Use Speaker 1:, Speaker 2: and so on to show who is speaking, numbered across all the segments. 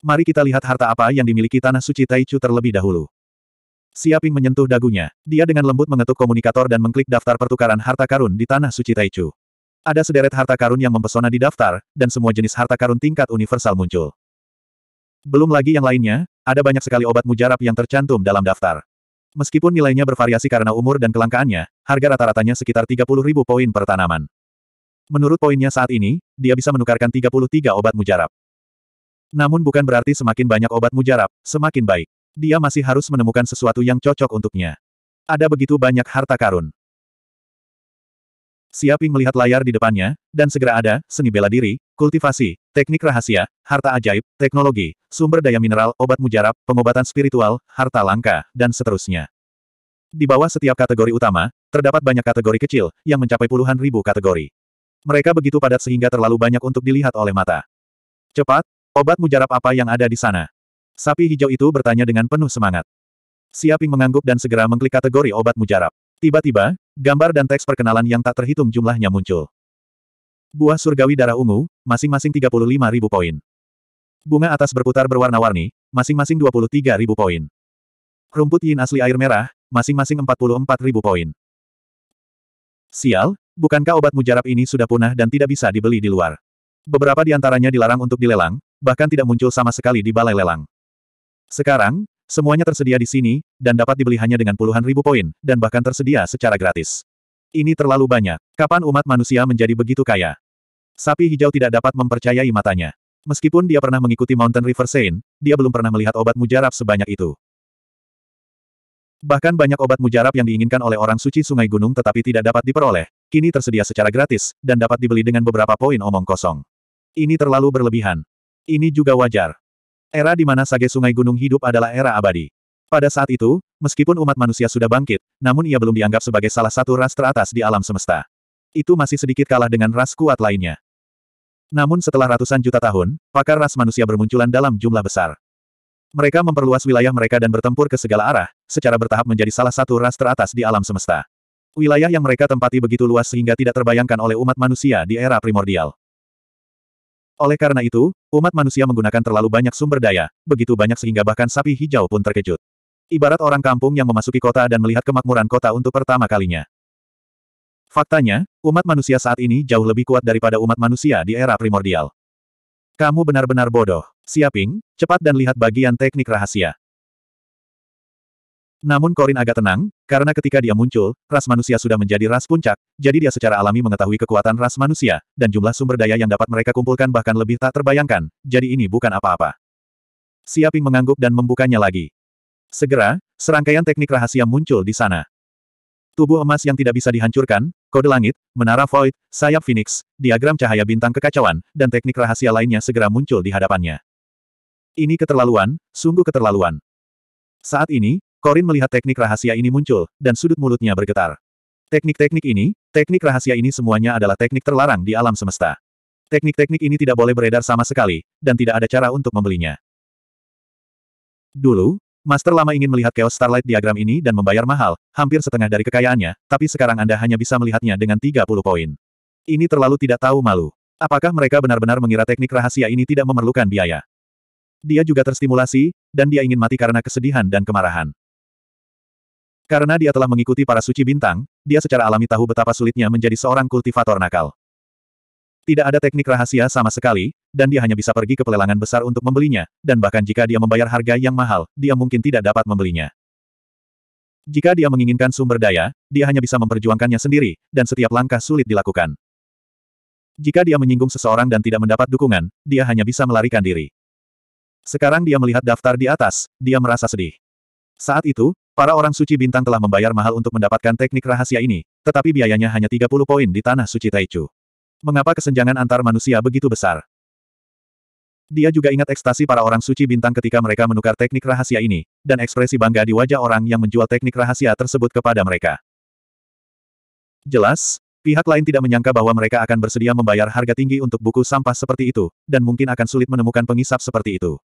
Speaker 1: Mari kita lihat harta apa yang dimiliki Tanah Suci Taichu terlebih dahulu. Siaping menyentuh dagunya. Dia dengan lembut mengetuk komunikator dan mengklik daftar pertukaran harta karun di Tanah Suci Taichu. Ada sederet harta karun yang mempesona di daftar, dan semua jenis harta karun tingkat universal muncul. Belum lagi yang lainnya, ada banyak sekali obat mujarab yang tercantum dalam daftar. Meskipun nilainya bervariasi karena umur dan kelangkaannya, harga rata-ratanya sekitar 30.000 poin per tanaman. Menurut poinnya saat ini, dia bisa menukarkan 33 obat mujarab. Namun bukan berarti semakin banyak obat mujarab, semakin baik. Dia masih harus menemukan sesuatu yang cocok untuknya. Ada begitu banyak harta karun. Siaping melihat layar di depannya, dan segera ada, seni bela diri, kultivasi, teknik rahasia, harta ajaib, teknologi, sumber daya mineral, obat mujarab, pengobatan spiritual, harta langka, dan seterusnya. Di bawah setiap kategori utama, terdapat banyak kategori kecil, yang mencapai puluhan ribu kategori. Mereka begitu padat sehingga terlalu banyak untuk dilihat oleh mata. Cepat, Obat mujarab apa yang ada di sana? Sapi hijau itu bertanya dengan penuh semangat. Siaping mengangguk dan segera mengklik kategori obat mujarab. Tiba-tiba, gambar dan teks perkenalan yang tak terhitung jumlahnya muncul. Buah surgawi darah ungu, masing-masing 35 ribu poin. Bunga atas berputar berwarna-warni, masing-masing 23 ribu poin. Rumput yin asli air merah, masing-masing 44 ribu poin. Sial, bukankah obat mujarab ini sudah punah dan tidak bisa dibeli di luar? Beberapa di antaranya dilarang untuk dilelang, bahkan tidak muncul sama sekali di balai lelang. Sekarang, semuanya tersedia di sini, dan dapat dibeli hanya dengan puluhan ribu poin, dan bahkan tersedia secara gratis. Ini terlalu banyak. Kapan umat manusia menjadi begitu kaya? Sapi hijau tidak dapat mempercayai matanya. Meskipun dia pernah mengikuti Mountain River Saint, dia belum pernah melihat obat mujarab sebanyak itu. Bahkan banyak obat mujarab yang diinginkan oleh orang suci sungai gunung tetapi tidak dapat diperoleh, kini tersedia secara gratis, dan dapat dibeli dengan beberapa poin omong kosong. Ini terlalu berlebihan. Ini juga wajar. Era di mana sage sungai gunung hidup adalah era abadi. Pada saat itu, meskipun umat manusia sudah bangkit, namun ia belum dianggap sebagai salah satu ras teratas di alam semesta. Itu masih sedikit kalah dengan ras kuat lainnya. Namun setelah ratusan juta tahun, pakar ras manusia bermunculan dalam jumlah besar. Mereka memperluas wilayah mereka dan bertempur ke segala arah, secara bertahap menjadi salah satu ras teratas di alam semesta. Wilayah yang mereka tempati begitu luas sehingga tidak terbayangkan oleh umat manusia di era primordial. Oleh karena itu, umat manusia menggunakan terlalu banyak sumber daya, begitu banyak sehingga bahkan sapi hijau pun terkejut. Ibarat orang kampung yang memasuki kota dan melihat kemakmuran kota untuk pertama kalinya. Faktanya, umat manusia saat ini jauh lebih kuat daripada umat manusia di era primordial. Kamu benar-benar bodoh. Siaping, cepat dan lihat bagian teknik rahasia. Namun Korin agak tenang, karena ketika dia muncul, ras manusia sudah menjadi ras puncak, jadi dia secara alami mengetahui kekuatan ras manusia, dan jumlah sumber daya yang dapat mereka kumpulkan bahkan lebih tak terbayangkan, jadi ini bukan apa-apa. Siaping mengangguk dan membukanya lagi. Segera, serangkaian teknik rahasia muncul di sana. Tubuh emas yang tidak bisa dihancurkan, kode langit, menara void, sayap phoenix, diagram cahaya bintang kekacauan, dan teknik rahasia lainnya segera muncul di hadapannya. Ini keterlaluan, sungguh keterlaluan. Saat ini, Korin melihat teknik rahasia ini muncul, dan sudut mulutnya bergetar. Teknik-teknik ini, teknik rahasia ini semuanya adalah teknik terlarang di alam semesta. Teknik-teknik ini tidak boleh beredar sama sekali, dan tidak ada cara untuk membelinya. Dulu, Master lama ingin melihat Chaos Starlight diagram ini dan membayar mahal, hampir setengah dari kekayaannya, tapi sekarang Anda hanya bisa melihatnya dengan 30 poin. Ini terlalu tidak tahu malu. Apakah mereka benar-benar mengira teknik rahasia ini tidak memerlukan biaya? Dia juga terstimulasi, dan dia ingin mati karena kesedihan dan kemarahan. Karena dia telah mengikuti para suci bintang, dia secara alami tahu betapa sulitnya menjadi seorang kultivator nakal. Tidak ada teknik rahasia sama sekali, dan dia hanya bisa pergi ke pelelangan besar untuk membelinya, dan bahkan jika dia membayar harga yang mahal, dia mungkin tidak dapat membelinya. Jika dia menginginkan sumber daya, dia hanya bisa memperjuangkannya sendiri, dan setiap langkah sulit dilakukan. Jika dia menyinggung seseorang dan tidak mendapat dukungan, dia hanya bisa melarikan diri. Sekarang dia melihat daftar di atas, dia merasa sedih. Saat itu, Para orang suci bintang telah membayar mahal untuk mendapatkan teknik rahasia ini, tetapi biayanya hanya 30 poin di tanah suci Taichu. Mengapa kesenjangan antar manusia begitu besar? Dia juga ingat ekstasi para orang suci bintang ketika mereka menukar teknik rahasia ini, dan ekspresi bangga di wajah orang yang menjual teknik rahasia tersebut kepada mereka. Jelas, Pihak lain tidak menyangka bahwa mereka akan bersedia membayar harga tinggi untuk buku sampah seperti itu, dan mungkin akan sulit menemukan pengisap seperti itu.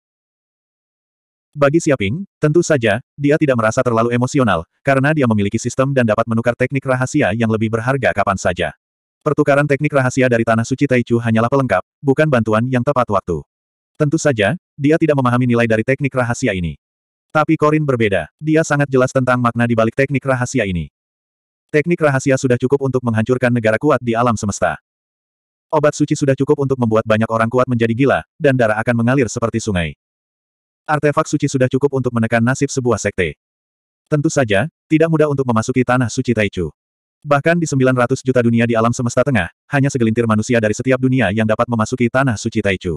Speaker 1: Bagi Siaping, tentu saja, dia tidak merasa terlalu emosional, karena dia memiliki sistem dan dapat menukar teknik rahasia yang lebih berharga kapan saja. Pertukaran teknik rahasia dari Tanah Suci Taichu hanyalah pelengkap, bukan bantuan yang tepat waktu. Tentu saja, dia tidak memahami nilai dari teknik rahasia ini. Tapi Korin berbeda, dia sangat jelas tentang makna di balik teknik rahasia ini. Teknik rahasia sudah cukup untuk menghancurkan negara kuat di alam semesta. Obat suci sudah cukup untuk membuat banyak orang kuat menjadi gila, dan darah akan mengalir seperti sungai. Artefak suci sudah cukup untuk menekan nasib sebuah sekte. Tentu saja, tidak mudah untuk memasuki tanah suci Taichu. Bahkan di 900 juta dunia di alam semesta tengah, hanya segelintir manusia dari setiap dunia yang dapat memasuki tanah suci Taichu.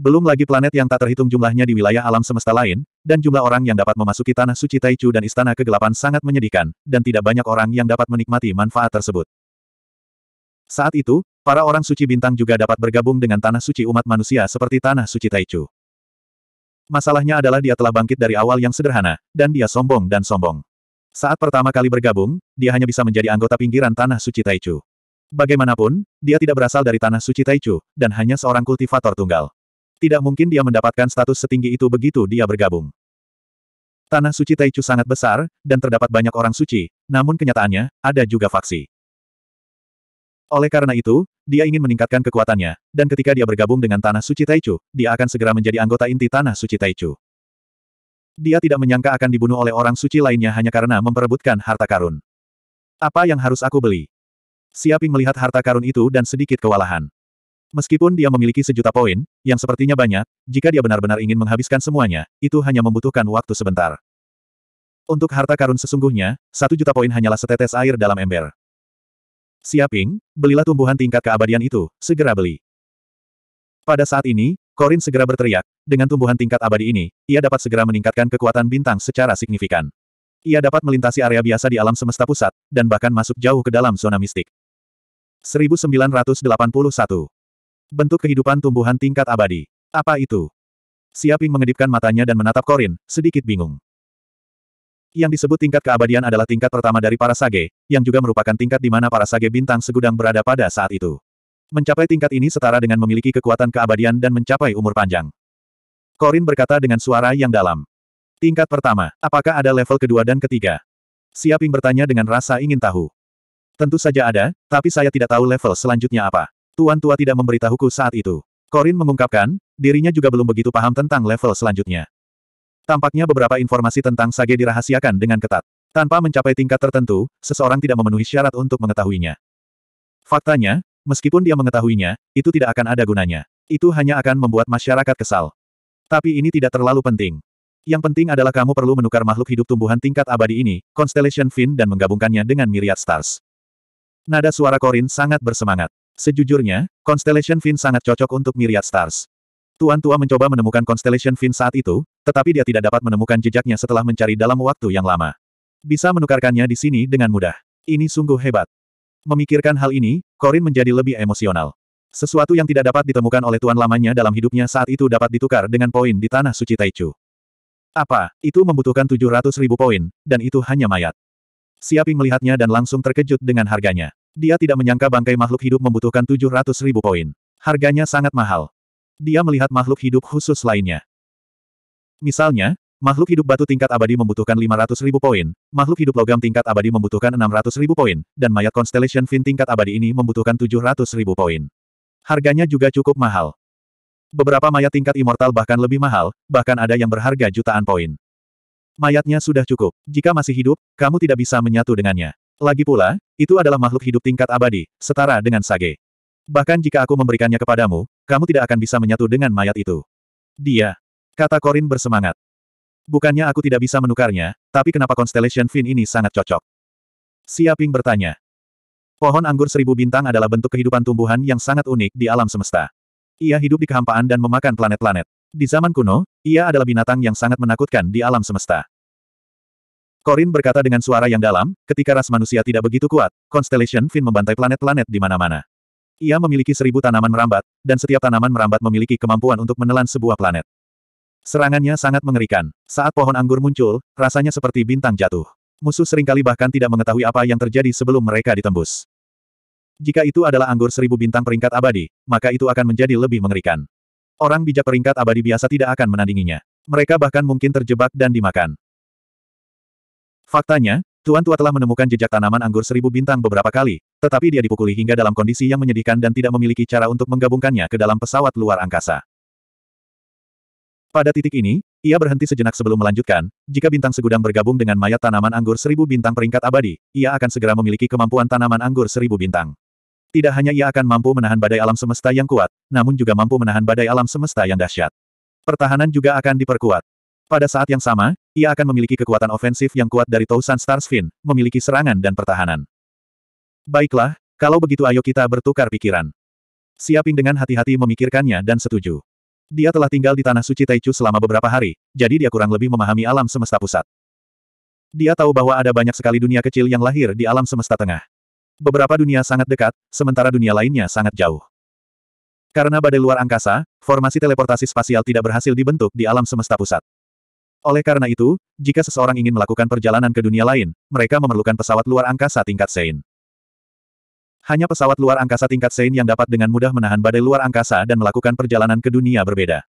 Speaker 1: Belum lagi planet yang tak terhitung jumlahnya di wilayah alam semesta lain, dan jumlah orang yang dapat memasuki tanah suci Taichu dan istana kegelapan sangat menyedihkan, dan tidak banyak orang yang dapat menikmati manfaat tersebut. Saat itu, Para orang suci bintang juga dapat bergabung dengan tanah suci umat manusia seperti tanah suci Taichu. Masalahnya adalah dia telah bangkit dari awal yang sederhana, dan dia sombong dan sombong. Saat pertama kali bergabung, dia hanya bisa menjadi anggota pinggiran tanah suci Taichu. Bagaimanapun, dia tidak berasal dari tanah suci Taichu, dan hanya seorang kultivator tunggal. Tidak mungkin dia mendapatkan status setinggi itu begitu dia bergabung. Tanah suci Taichu sangat besar, dan terdapat banyak orang suci, namun kenyataannya, ada juga faksi. Oleh karena itu, dia ingin meningkatkan kekuatannya, dan ketika dia bergabung dengan Tanah Suci Taichu, dia akan segera menjadi anggota inti Tanah Suci Taichu. Dia tidak menyangka akan dibunuh oleh orang suci lainnya hanya karena memperebutkan harta karun. Apa yang harus aku beli? Siaping melihat harta karun itu dan sedikit kewalahan. Meskipun dia memiliki sejuta poin, yang sepertinya banyak, jika dia benar-benar ingin menghabiskan semuanya, itu hanya membutuhkan waktu sebentar. Untuk harta karun sesungguhnya, satu juta poin hanyalah setetes air dalam ember. Siaping, belilah tumbuhan tingkat keabadian itu, segera beli. Pada saat ini, Korin segera berteriak, dengan tumbuhan tingkat abadi ini, ia dapat segera meningkatkan kekuatan bintang secara signifikan. Ia dapat melintasi area biasa di alam semesta pusat, dan bahkan masuk jauh ke dalam zona mistik. 1981. Bentuk kehidupan tumbuhan tingkat abadi. Apa itu? Siaping mengedipkan matanya dan menatap Korin, sedikit bingung. Yang disebut tingkat keabadian adalah tingkat pertama dari para sage, yang juga merupakan tingkat di mana para sage bintang segudang berada pada saat itu. Mencapai tingkat ini setara dengan memiliki kekuatan keabadian dan mencapai umur panjang. Korin berkata dengan suara yang dalam. Tingkat pertama, apakah ada level kedua dan ketiga? Siaping bertanya dengan rasa ingin tahu. Tentu saja ada, tapi saya tidak tahu level selanjutnya apa. Tuan tua tidak memberitahuku saat itu. Korin mengungkapkan, dirinya juga belum begitu paham tentang level selanjutnya. Tampaknya beberapa informasi tentang Sage dirahasiakan dengan ketat. Tanpa mencapai tingkat tertentu, seseorang tidak memenuhi syarat untuk mengetahuinya. Faktanya, meskipun dia mengetahuinya, itu tidak akan ada gunanya. Itu hanya akan membuat masyarakat kesal. Tapi ini tidak terlalu penting. Yang penting adalah kamu perlu menukar makhluk hidup tumbuhan tingkat abadi ini, Constellation Fin dan menggabungkannya dengan Myriad Stars. Nada suara Corin sangat bersemangat. Sejujurnya, Constellation Fin sangat cocok untuk Myriad Stars. Tuan Tua mencoba menemukan Constellation Fin saat itu, tetapi dia tidak dapat menemukan jejaknya setelah mencari dalam waktu yang lama. Bisa menukarkannya di sini dengan mudah. Ini sungguh hebat. Memikirkan hal ini, Korin menjadi lebih emosional. Sesuatu yang tidak dapat ditemukan oleh tuan lamanya dalam hidupnya saat itu dapat ditukar dengan poin di Tanah Suci Taichu. Apa, itu membutuhkan 700 ribu poin, dan itu hanya mayat. Siaping melihatnya dan langsung terkejut dengan harganya. Dia tidak menyangka bangkai makhluk hidup membutuhkan 700 ribu poin. Harganya sangat mahal. Dia melihat makhluk hidup khusus lainnya. Misalnya, makhluk hidup batu tingkat abadi membutuhkan 500 ribu poin, makhluk hidup logam tingkat abadi membutuhkan 600 ribu poin, dan mayat Constellation Fin tingkat abadi ini membutuhkan 700 ribu poin. Harganya juga cukup mahal. Beberapa mayat tingkat immortal bahkan lebih mahal, bahkan ada yang berharga jutaan poin. Mayatnya sudah cukup. Jika masih hidup, kamu tidak bisa menyatu dengannya. Lagi pula, itu adalah makhluk hidup tingkat abadi, setara dengan sage. Bahkan jika aku memberikannya kepadamu, kamu tidak akan bisa menyatu dengan mayat itu. Dia Kata Korin bersemangat. Bukannya aku tidak bisa menukarnya, tapi kenapa Constellation Fin ini sangat cocok? Siaping bertanya. Pohon anggur seribu bintang adalah bentuk kehidupan tumbuhan yang sangat unik di alam semesta. Ia hidup di kehampaan dan memakan planet-planet. Di zaman kuno, ia adalah binatang yang sangat menakutkan di alam semesta. Korin berkata dengan suara yang dalam, ketika ras manusia tidak begitu kuat, Constellation Fin membantai planet-planet di mana-mana. Ia memiliki seribu tanaman merambat, dan setiap tanaman merambat memiliki kemampuan untuk menelan sebuah planet. Serangannya sangat mengerikan. Saat pohon anggur muncul, rasanya seperti bintang jatuh. Musuh seringkali bahkan tidak mengetahui apa yang terjadi sebelum mereka ditembus. Jika itu adalah anggur seribu bintang peringkat abadi, maka itu akan menjadi lebih mengerikan. Orang bijak peringkat abadi biasa tidak akan menandinginya. Mereka bahkan mungkin terjebak dan dimakan. Faktanya, Tuan Tua telah menemukan jejak tanaman anggur seribu bintang beberapa kali, tetapi dia dipukuli hingga dalam kondisi yang menyedihkan dan tidak memiliki cara untuk menggabungkannya ke dalam pesawat luar angkasa. Pada titik ini, ia berhenti sejenak sebelum melanjutkan, jika bintang segudang bergabung dengan mayat tanaman anggur seribu bintang peringkat abadi, ia akan segera memiliki kemampuan tanaman anggur seribu bintang. Tidak hanya ia akan mampu menahan badai alam semesta yang kuat, namun juga mampu menahan badai alam semesta yang dahsyat. Pertahanan juga akan diperkuat. Pada saat yang sama, ia akan memiliki kekuatan ofensif yang kuat dari Tausan Starsfin, memiliki serangan dan pertahanan. Baiklah, kalau begitu ayo kita bertukar pikiran. Siaping dengan hati-hati memikirkannya dan setuju. Dia telah tinggal di tanah suci Taichu selama beberapa hari, jadi dia kurang lebih memahami alam semesta pusat. Dia tahu bahwa ada banyak sekali dunia kecil yang lahir di alam semesta tengah. Beberapa dunia sangat dekat, sementara dunia lainnya sangat jauh. Karena badai luar angkasa, formasi teleportasi spasial tidak berhasil dibentuk di alam semesta pusat. Oleh karena itu, jika seseorang ingin melakukan perjalanan ke dunia lain, mereka memerlukan pesawat luar angkasa tingkat Sein. Hanya pesawat luar angkasa tingkat Sein yang dapat dengan mudah menahan badai luar angkasa dan melakukan perjalanan ke dunia berbeda.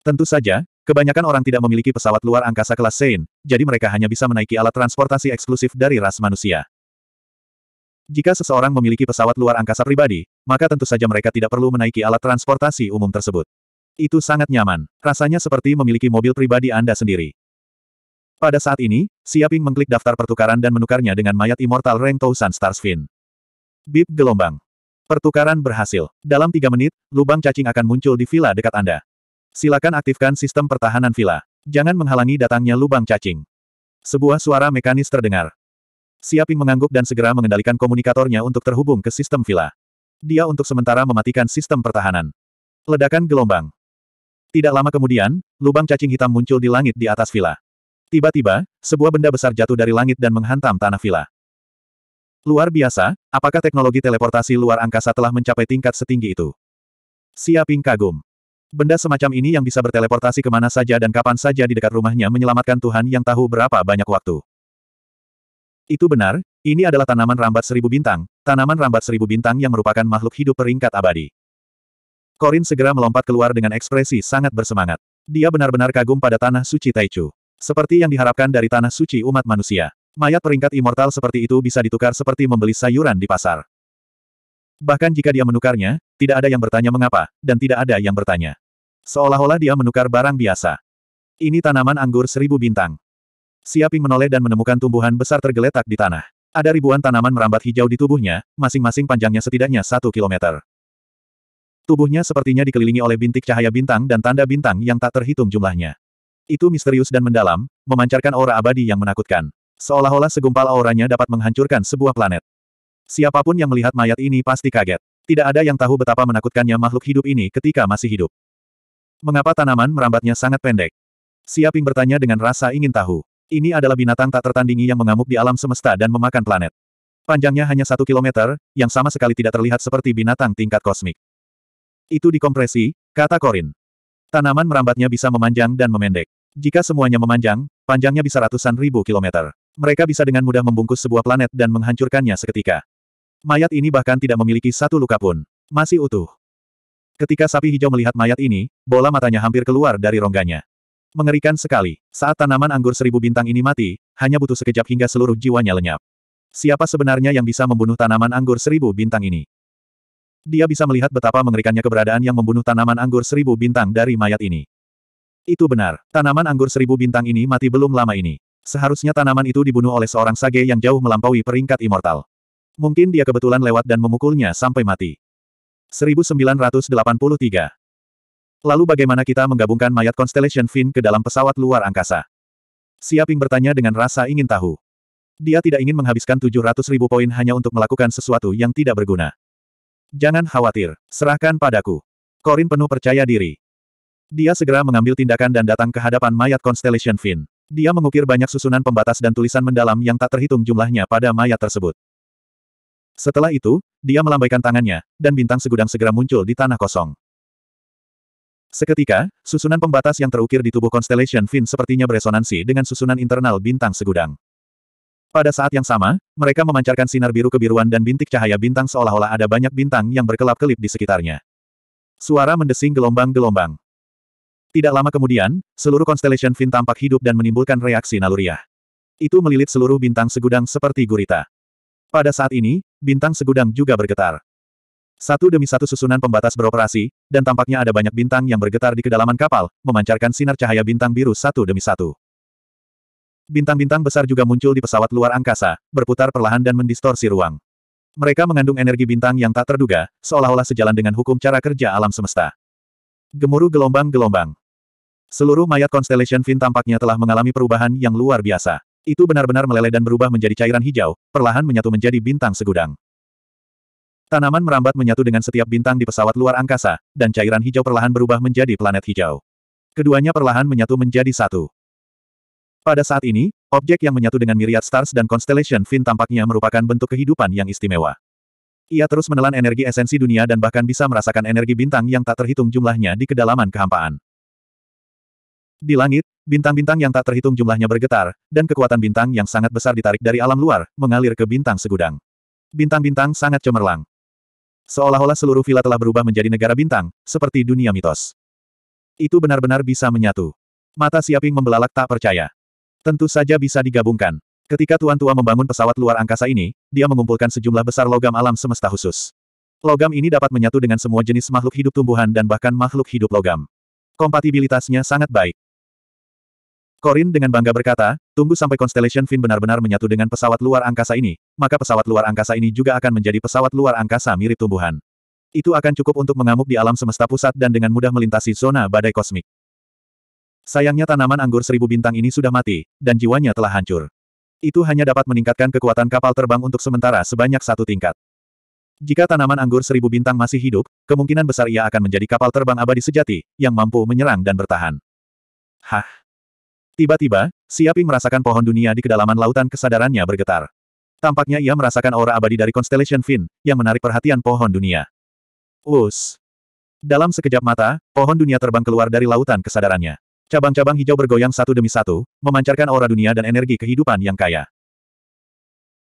Speaker 1: Tentu saja, kebanyakan orang tidak memiliki pesawat luar angkasa kelas Sein, jadi mereka hanya bisa menaiki alat transportasi eksklusif dari ras manusia. Jika seseorang memiliki pesawat luar angkasa pribadi, maka tentu saja mereka tidak perlu menaiki alat transportasi umum tersebut. Itu sangat nyaman. Rasanya seperti memiliki mobil pribadi Anda sendiri. Pada saat ini, Siaping mengklik daftar pertukaran dan menukarnya dengan mayat Immortal Rank Tausan Starsfin. Bip gelombang. Pertukaran berhasil. Dalam tiga menit, lubang cacing akan muncul di villa dekat Anda. Silakan aktifkan sistem pertahanan villa. Jangan menghalangi datangnya lubang cacing. Sebuah suara mekanis terdengar. Siaping mengangguk dan segera mengendalikan komunikatornya untuk terhubung ke sistem villa. Dia untuk sementara mematikan sistem pertahanan. Ledakan gelombang. Tidak lama kemudian, lubang cacing hitam muncul di langit di atas villa. Tiba-tiba, sebuah benda besar jatuh dari langit dan menghantam tanah villa. Luar biasa, apakah teknologi teleportasi luar angkasa telah mencapai tingkat setinggi itu? Siaping kagum. Benda semacam ini yang bisa berteleportasi kemana saja dan kapan saja di dekat rumahnya menyelamatkan Tuhan yang tahu berapa banyak waktu. Itu benar, ini adalah tanaman rambat seribu bintang, tanaman rambat seribu bintang yang merupakan makhluk hidup peringkat abadi. Korin segera melompat keluar dengan ekspresi sangat bersemangat. Dia benar-benar kagum pada Tanah Suci Taichu. Seperti yang diharapkan dari Tanah Suci umat manusia. Mayat peringkat immortal seperti itu bisa ditukar seperti membeli sayuran di pasar. Bahkan jika dia menukarnya, tidak ada yang bertanya mengapa, dan tidak ada yang bertanya. Seolah-olah dia menukar barang biasa. Ini tanaman anggur seribu bintang. Siaping menoleh dan menemukan tumbuhan besar tergeletak di tanah. Ada ribuan tanaman merambat hijau di tubuhnya, masing-masing panjangnya setidaknya satu kilometer. Tubuhnya sepertinya dikelilingi oleh bintik cahaya bintang dan tanda bintang yang tak terhitung jumlahnya. Itu misterius dan mendalam, memancarkan aura abadi yang menakutkan. Seolah-olah segumpal auranya dapat menghancurkan sebuah planet. Siapapun yang melihat mayat ini pasti kaget. Tidak ada yang tahu betapa menakutkannya makhluk hidup ini ketika masih hidup. Mengapa tanaman merambatnya sangat pendek? Siaping bertanya dengan rasa ingin tahu. Ini adalah binatang tak tertandingi yang mengamuk di alam semesta dan memakan planet. Panjangnya hanya satu kilometer, yang sama sekali tidak terlihat seperti binatang tingkat kosmik. Itu dikompresi, kata Korin. Tanaman merambatnya bisa memanjang dan memendek. Jika semuanya memanjang, panjangnya bisa ratusan ribu kilometer mereka bisa dengan mudah membungkus sebuah planet dan menghancurkannya seketika. Mayat ini bahkan tidak memiliki satu luka pun. Masih utuh. Ketika sapi hijau melihat mayat ini, bola matanya hampir keluar dari rongganya. Mengerikan sekali, saat tanaman anggur seribu bintang ini mati, hanya butuh sekejap hingga seluruh jiwanya lenyap. Siapa sebenarnya yang bisa membunuh tanaman anggur seribu bintang ini? Dia bisa melihat betapa mengerikannya keberadaan yang membunuh tanaman anggur seribu bintang dari mayat ini. Itu benar, tanaman anggur seribu bintang ini mati belum lama ini. Seharusnya tanaman itu dibunuh oleh seorang sage yang jauh melampaui peringkat immortal. Mungkin dia kebetulan lewat dan memukulnya sampai mati. 1983. Lalu bagaimana kita menggabungkan mayat Constellation Fin ke dalam pesawat luar angkasa? Siaping bertanya dengan rasa ingin tahu. Dia tidak ingin menghabiskan 700 ribu poin hanya untuk melakukan sesuatu yang tidak berguna. Jangan khawatir, serahkan padaku. Korin penuh percaya diri. Dia segera mengambil tindakan dan datang ke hadapan mayat Constellation Finn. Dia mengukir banyak susunan pembatas dan tulisan mendalam yang tak terhitung jumlahnya pada mayat tersebut. Setelah itu, dia melambaikan tangannya, dan bintang segudang segera muncul di tanah kosong. Seketika, susunan pembatas yang terukir di tubuh Constellation Fin sepertinya beresonansi dengan susunan internal bintang segudang. Pada saat yang sama, mereka memancarkan sinar biru kebiruan dan bintik cahaya bintang seolah-olah ada banyak bintang yang berkelap-kelip di sekitarnya. Suara mendesing gelombang-gelombang. Tidak lama kemudian, seluruh constellation fin tampak hidup dan menimbulkan reaksi naluriah. Itu melilit seluruh bintang segudang seperti gurita. Pada saat ini, bintang segudang juga bergetar. Satu demi satu susunan pembatas beroperasi, dan tampaknya ada banyak bintang yang bergetar di kedalaman kapal, memancarkan sinar cahaya bintang biru satu demi satu. Bintang-bintang besar juga muncul di pesawat luar angkasa, berputar perlahan dan mendistorsi ruang. Mereka mengandung energi bintang yang tak terduga, seolah-olah sejalan dengan hukum cara kerja alam semesta. Gemuruh gelombang-gelombang. Seluruh mayat Constellation Fin tampaknya telah mengalami perubahan yang luar biasa. Itu benar-benar meleleh dan berubah menjadi cairan hijau, perlahan menyatu menjadi bintang segudang. Tanaman merambat menyatu dengan setiap bintang di pesawat luar angkasa, dan cairan hijau perlahan berubah menjadi planet hijau. Keduanya perlahan menyatu menjadi satu. Pada saat ini, objek yang menyatu dengan myriad stars dan constellation fin tampaknya merupakan bentuk kehidupan yang istimewa. Ia terus menelan energi esensi dunia dan bahkan bisa merasakan energi bintang yang tak terhitung jumlahnya di kedalaman kehampaan. Di langit, bintang-bintang yang tak terhitung jumlahnya bergetar, dan kekuatan bintang yang sangat besar ditarik dari alam luar, mengalir ke bintang segudang. Bintang-bintang sangat cemerlang. Seolah-olah seluruh villa telah berubah menjadi negara bintang, seperti dunia mitos. Itu benar-benar bisa menyatu. Mata Siaping membelalak tak percaya. Tentu saja bisa digabungkan. Ketika Tuan Tua membangun pesawat luar angkasa ini, dia mengumpulkan sejumlah besar logam alam semesta khusus. Logam ini dapat menyatu dengan semua jenis makhluk hidup tumbuhan dan bahkan makhluk hidup logam. Kompatibilitasnya sangat baik. Korin dengan bangga berkata, tunggu sampai Constellation Fin benar-benar menyatu dengan pesawat luar angkasa ini, maka pesawat luar angkasa ini juga akan menjadi pesawat luar angkasa mirip tumbuhan. Itu akan cukup untuk mengamuk di alam semesta pusat dan dengan mudah melintasi zona badai kosmik. Sayangnya tanaman anggur seribu bintang ini sudah mati, dan jiwanya telah hancur. Itu hanya dapat meningkatkan kekuatan kapal terbang untuk sementara sebanyak satu tingkat. Jika tanaman anggur seribu bintang masih hidup, kemungkinan besar ia akan menjadi kapal terbang abadi sejati, yang mampu menyerang dan bertahan. Hah? Tiba-tiba, Siaping merasakan pohon dunia di kedalaman lautan kesadarannya bergetar. Tampaknya ia merasakan aura abadi dari Constellation Fin, yang menarik perhatian pohon dunia. Us. Dalam sekejap mata, pohon dunia terbang keluar dari lautan kesadarannya. Cabang-cabang hijau bergoyang satu demi satu, memancarkan aura dunia dan energi kehidupan yang kaya.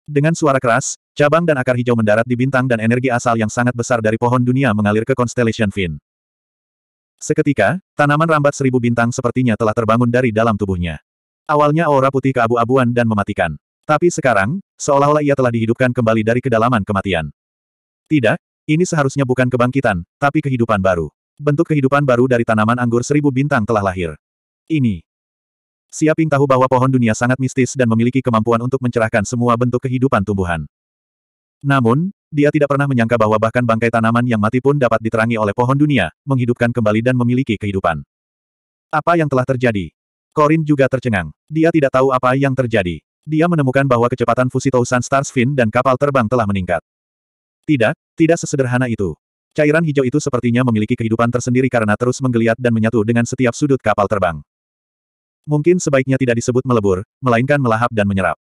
Speaker 1: Dengan suara keras, cabang dan akar hijau mendarat di bintang dan energi asal yang sangat besar dari pohon dunia mengalir ke Constellation Fin. Seketika, tanaman rambat seribu bintang sepertinya telah terbangun dari dalam tubuhnya. Awalnya aura putih keabu-abuan dan mematikan. Tapi sekarang, seolah-olah ia telah dihidupkan kembali dari kedalaman kematian. Tidak, ini seharusnya bukan kebangkitan, tapi kehidupan baru. Bentuk kehidupan baru dari tanaman anggur seribu bintang telah lahir ini. Siaping tahu bahwa pohon dunia sangat mistis dan memiliki kemampuan untuk mencerahkan semua bentuk kehidupan tumbuhan. Namun, dia tidak pernah menyangka bahwa bahkan bangkai tanaman yang mati pun dapat diterangi oleh pohon dunia, menghidupkan kembali dan memiliki kehidupan. Apa yang telah terjadi? Corin juga tercengang. Dia tidak tahu apa yang terjadi. Dia menemukan bahwa kecepatan fusi Tausan Fin dan kapal terbang telah meningkat. Tidak, tidak sesederhana itu. Cairan hijau itu sepertinya memiliki kehidupan tersendiri karena terus menggeliat dan menyatu dengan setiap sudut kapal terbang. Mungkin sebaiknya tidak disebut melebur, melainkan melahap dan menyerap.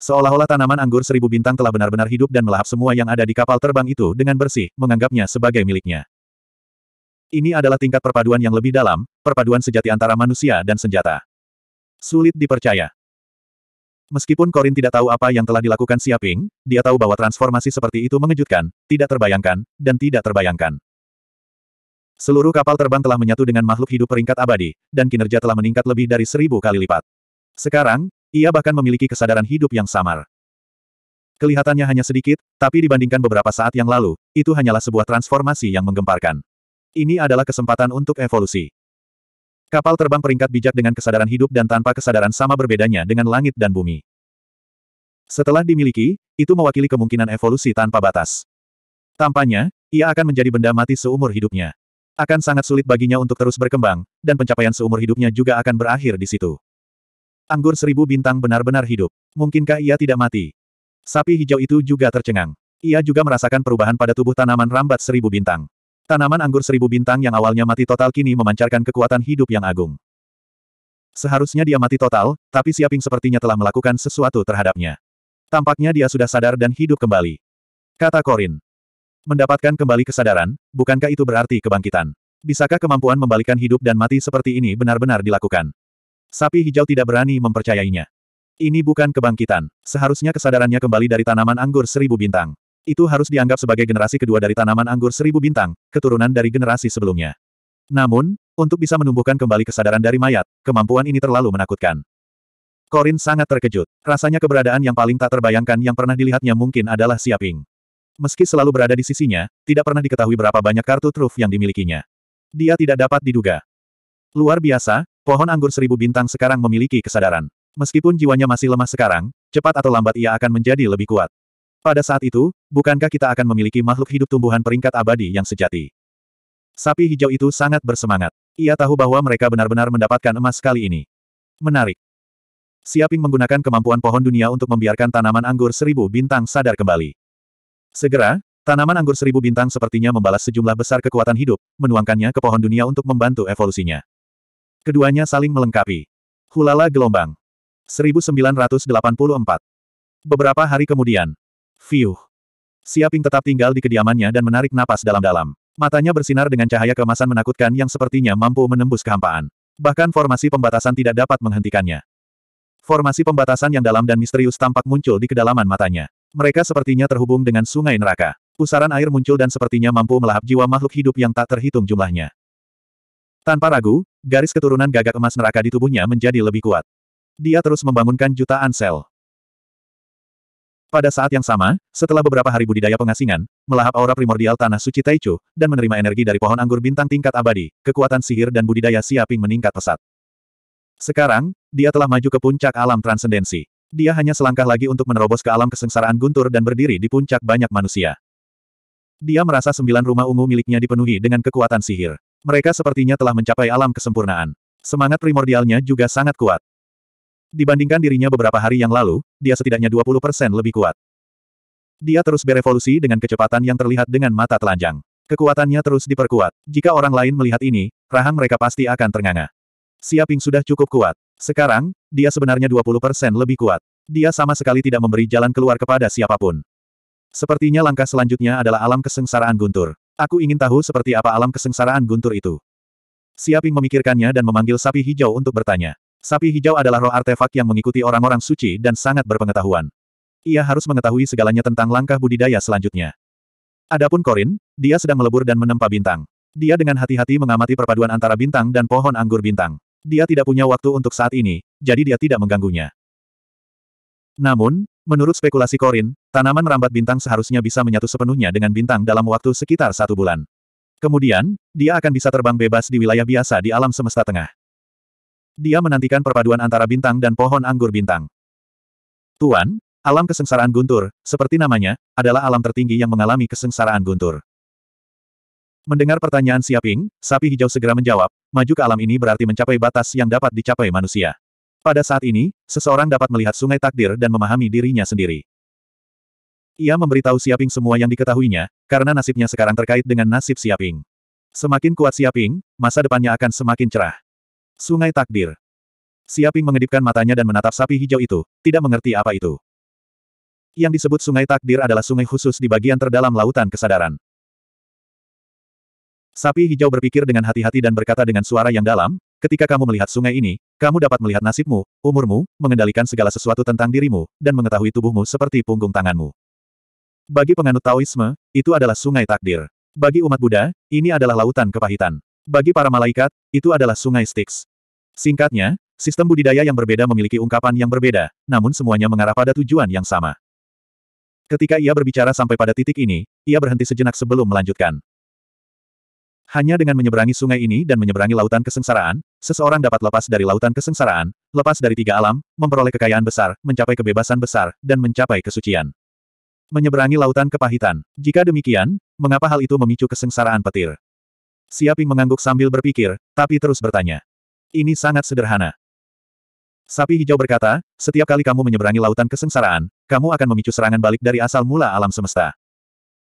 Speaker 1: Seolah-olah tanaman anggur seribu bintang telah benar-benar hidup dan melahap semua yang ada di kapal terbang itu dengan bersih, menganggapnya sebagai miliknya. Ini adalah tingkat perpaduan yang lebih dalam, perpaduan sejati antara manusia dan senjata. Sulit dipercaya. Meskipun Korin tidak tahu apa yang telah dilakukan Siaping, dia tahu bahwa transformasi seperti itu mengejutkan, tidak terbayangkan, dan tidak terbayangkan. Seluruh kapal terbang telah menyatu dengan makhluk hidup peringkat abadi, dan kinerja telah meningkat lebih dari seribu kali lipat. Sekarang, ia bahkan memiliki kesadaran hidup yang samar. Kelihatannya hanya sedikit, tapi dibandingkan beberapa saat yang lalu, itu hanyalah sebuah transformasi yang menggemparkan. Ini adalah kesempatan untuk evolusi. Kapal terbang peringkat bijak dengan kesadaran hidup dan tanpa kesadaran sama berbedanya dengan langit dan bumi. Setelah dimiliki, itu mewakili kemungkinan evolusi tanpa batas. Tampaknya, ia akan menjadi benda mati seumur hidupnya akan sangat sulit baginya untuk terus berkembang, dan pencapaian seumur hidupnya juga akan berakhir di situ. Anggur seribu bintang benar-benar hidup. Mungkinkah ia tidak mati? Sapi hijau itu juga tercengang. Ia juga merasakan perubahan pada tubuh tanaman rambat seribu bintang. Tanaman anggur seribu bintang yang awalnya mati total kini memancarkan kekuatan hidup yang agung. Seharusnya dia mati total, tapi Siaping sepertinya telah melakukan sesuatu terhadapnya. Tampaknya dia sudah sadar dan hidup kembali. Kata Korin. Mendapatkan kembali kesadaran, bukankah itu berarti kebangkitan? Bisakah kemampuan membalikan hidup dan mati seperti ini benar-benar dilakukan? Sapi hijau tidak berani mempercayainya. Ini bukan kebangkitan. Seharusnya kesadarannya kembali dari tanaman anggur seribu bintang. Itu harus dianggap sebagai generasi kedua dari tanaman anggur seribu bintang, keturunan dari generasi sebelumnya. Namun, untuk bisa menumbuhkan kembali kesadaran dari mayat, kemampuan ini terlalu menakutkan. Korin sangat terkejut. Rasanya keberadaan yang paling tak terbayangkan yang pernah dilihatnya mungkin adalah Siaping meski selalu berada di sisinya, tidak pernah diketahui berapa banyak kartu truf yang dimilikinya. Dia tidak dapat diduga. Luar biasa, pohon anggur seribu bintang sekarang memiliki kesadaran. Meskipun jiwanya masih lemah sekarang, cepat atau lambat ia akan menjadi lebih kuat. Pada saat itu, bukankah kita akan memiliki makhluk hidup tumbuhan peringkat abadi yang sejati? Sapi hijau itu sangat bersemangat. Ia tahu bahwa mereka benar-benar mendapatkan emas kali ini. Menarik. Siaping menggunakan kemampuan pohon dunia untuk membiarkan tanaman anggur seribu bintang sadar kembali. Segera, tanaman anggur seribu bintang sepertinya membalas sejumlah besar kekuatan hidup, menuangkannya ke pohon dunia untuk membantu evolusinya. Keduanya saling melengkapi. Hulala gelombang. 1984. Beberapa hari kemudian. Fiuh. Siaping tetap tinggal di kediamannya dan menarik napas dalam-dalam. Matanya bersinar dengan cahaya kemasan menakutkan yang sepertinya mampu menembus kehampaan. Bahkan formasi pembatasan tidak dapat menghentikannya. Formasi pembatasan yang dalam dan misterius tampak muncul di kedalaman matanya. Mereka sepertinya terhubung dengan sungai neraka. Pusaran air muncul dan sepertinya mampu melahap jiwa makhluk hidup yang tak terhitung jumlahnya. Tanpa ragu, garis keturunan gagak emas neraka di tubuhnya menjadi lebih kuat. Dia terus membangunkan jutaan sel. Pada saat yang sama, setelah beberapa hari budidaya pengasingan, melahap aura primordial tanah suci Taichu, dan menerima energi dari pohon anggur bintang tingkat abadi, kekuatan sihir dan budidaya siaping meningkat pesat. Sekarang, dia telah maju ke puncak alam transendensi. Dia hanya selangkah lagi untuk menerobos ke alam kesengsaraan guntur dan berdiri di puncak banyak manusia. Dia merasa sembilan rumah ungu miliknya dipenuhi dengan kekuatan sihir. Mereka sepertinya telah mencapai alam kesempurnaan. Semangat primordialnya juga sangat kuat. Dibandingkan dirinya beberapa hari yang lalu, dia setidaknya 20% lebih kuat. Dia terus berevolusi dengan kecepatan yang terlihat dengan mata telanjang. Kekuatannya terus diperkuat. Jika orang lain melihat ini, rahang mereka pasti akan ternganga. Siaping sudah cukup kuat. Sekarang, dia sebenarnya 20% lebih kuat. Dia sama sekali tidak memberi jalan keluar kepada siapapun. Sepertinya langkah selanjutnya adalah alam kesengsaraan guntur. Aku ingin tahu seperti apa alam kesengsaraan guntur itu. Siaping memikirkannya dan memanggil sapi hijau untuk bertanya. Sapi hijau adalah roh artefak yang mengikuti orang-orang suci dan sangat berpengetahuan. Ia harus mengetahui segalanya tentang langkah budidaya selanjutnya. Adapun Korin, dia sedang melebur dan menempa bintang. Dia dengan hati-hati mengamati perpaduan antara bintang dan pohon anggur bintang. Dia tidak punya waktu untuk saat ini, jadi dia tidak mengganggunya. Namun, menurut spekulasi Korin, tanaman rambat bintang seharusnya bisa menyatu sepenuhnya dengan bintang dalam waktu sekitar satu bulan. Kemudian, dia akan bisa terbang bebas di wilayah biasa di alam semesta tengah. Dia menantikan perpaduan antara bintang dan pohon anggur bintang. Tuan, alam kesengsaraan guntur, seperti namanya, adalah alam tertinggi yang mengalami kesengsaraan guntur. Mendengar pertanyaan Siaping, sapi hijau segera menjawab, maju ke alam ini berarti mencapai batas yang dapat dicapai manusia. Pada saat ini, seseorang dapat melihat sungai takdir dan memahami dirinya sendiri. Ia memberitahu Siaping semua yang diketahuinya, karena nasibnya sekarang terkait dengan nasib Siaping. Semakin kuat Siaping, masa depannya akan semakin cerah. Sungai Takdir. Siaping mengedipkan matanya dan menatap sapi hijau itu, tidak mengerti apa itu. Yang disebut Sungai Takdir adalah sungai khusus di bagian terdalam Lautan Kesadaran. Sapi hijau berpikir dengan hati-hati dan berkata dengan suara yang dalam, ketika kamu melihat sungai ini, kamu dapat melihat nasibmu, umurmu, mengendalikan segala sesuatu tentang dirimu, dan mengetahui tubuhmu seperti punggung tanganmu. Bagi penganut Taoisme, itu adalah sungai takdir. Bagi umat Buddha, ini adalah lautan kepahitan. Bagi para malaikat, itu adalah sungai Styx. Singkatnya, sistem budidaya yang berbeda memiliki ungkapan yang berbeda, namun semuanya mengarah pada tujuan yang sama. Ketika ia berbicara sampai pada titik ini, ia berhenti sejenak sebelum melanjutkan. Hanya dengan menyeberangi sungai ini dan menyeberangi lautan kesengsaraan, seseorang dapat lepas dari lautan kesengsaraan, lepas dari tiga alam, memperoleh kekayaan besar, mencapai kebebasan besar, dan mencapai kesucian. Menyeberangi lautan kepahitan. Jika demikian, mengapa hal itu memicu kesengsaraan petir? Siaping mengangguk sambil berpikir, tapi terus bertanya. Ini sangat sederhana. Sapi hijau berkata, setiap kali kamu menyeberangi lautan kesengsaraan, kamu akan memicu serangan balik dari asal mula alam semesta.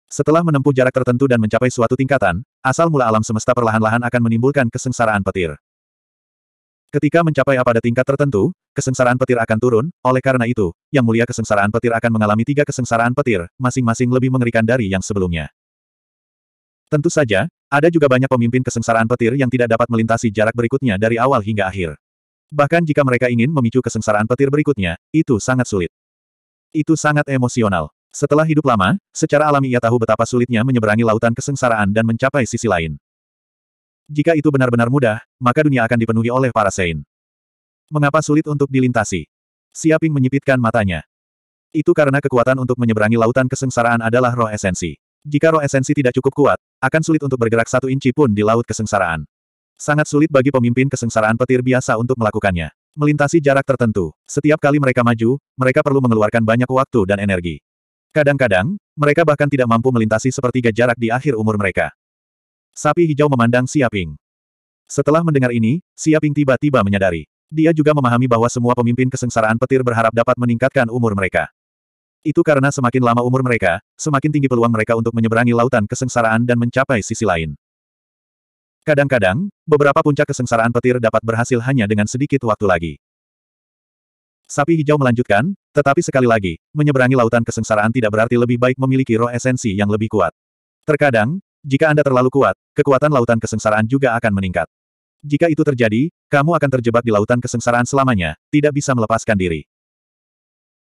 Speaker 1: Setelah menempuh jarak tertentu dan mencapai suatu tingkatan, asal mula alam semesta perlahan-lahan akan menimbulkan kesengsaraan petir. Ketika mencapai pada tingkat tertentu, kesengsaraan petir akan turun, oleh karena itu, yang mulia kesengsaraan petir akan mengalami tiga kesengsaraan petir, masing-masing lebih mengerikan dari yang sebelumnya. Tentu saja, ada juga banyak pemimpin kesengsaraan petir yang tidak dapat melintasi jarak berikutnya dari awal hingga akhir. Bahkan jika mereka ingin memicu kesengsaraan petir berikutnya, itu sangat sulit. Itu sangat emosional. Setelah hidup lama, secara alami ia tahu betapa sulitnya menyeberangi lautan kesengsaraan dan mencapai sisi lain. Jika itu benar-benar mudah, maka dunia akan dipenuhi oleh para Sein. Mengapa sulit untuk dilintasi? Siaping menyipitkan matanya. Itu karena kekuatan untuk menyeberangi lautan kesengsaraan adalah roh esensi. Jika roh esensi tidak cukup kuat, akan sulit untuk bergerak satu inci pun di laut kesengsaraan. Sangat sulit bagi pemimpin kesengsaraan petir biasa untuk melakukannya. Melintasi jarak tertentu, setiap kali mereka maju, mereka perlu mengeluarkan banyak waktu dan energi. Kadang-kadang, mereka bahkan tidak mampu melintasi sepertiga jarak di akhir umur mereka. Sapi hijau memandang Siaping. Setelah mendengar ini, Siaping tiba-tiba menyadari. Dia juga memahami bahwa semua pemimpin kesengsaraan petir berharap dapat meningkatkan umur mereka. Itu karena semakin lama umur mereka, semakin tinggi peluang mereka untuk menyeberangi lautan kesengsaraan dan mencapai sisi lain. Kadang-kadang, beberapa puncak kesengsaraan petir dapat berhasil hanya dengan sedikit waktu lagi. Sapi hijau melanjutkan, tetapi sekali lagi, menyeberangi lautan kesengsaraan tidak berarti lebih baik memiliki roh esensi yang lebih kuat. Terkadang, jika Anda terlalu kuat, kekuatan lautan kesengsaraan juga akan meningkat. Jika itu terjadi, kamu akan terjebak di lautan kesengsaraan selamanya, tidak bisa melepaskan diri.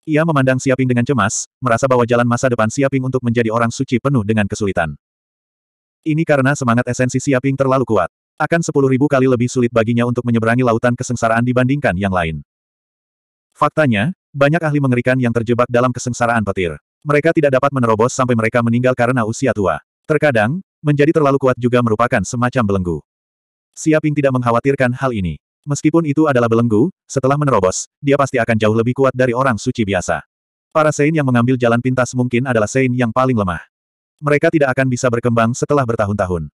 Speaker 1: Ia memandang Siaping dengan cemas, merasa bahwa jalan masa depan Siaping untuk menjadi orang suci penuh dengan kesulitan. Ini karena semangat esensi Siaping terlalu kuat. Akan sepuluh ribu kali lebih sulit baginya untuk menyeberangi lautan kesengsaraan dibandingkan yang lain. Faktanya, banyak ahli mengerikan yang terjebak dalam kesengsaraan petir. Mereka tidak dapat menerobos sampai mereka meninggal karena usia tua. Terkadang, menjadi terlalu kuat juga merupakan semacam belenggu. Siaping tidak mengkhawatirkan hal ini. Meskipun itu adalah belenggu, setelah menerobos, dia pasti akan jauh lebih kuat dari orang suci biasa. Para Sein yang mengambil jalan pintas mungkin adalah Sein yang paling lemah. Mereka tidak akan bisa berkembang setelah bertahun-tahun.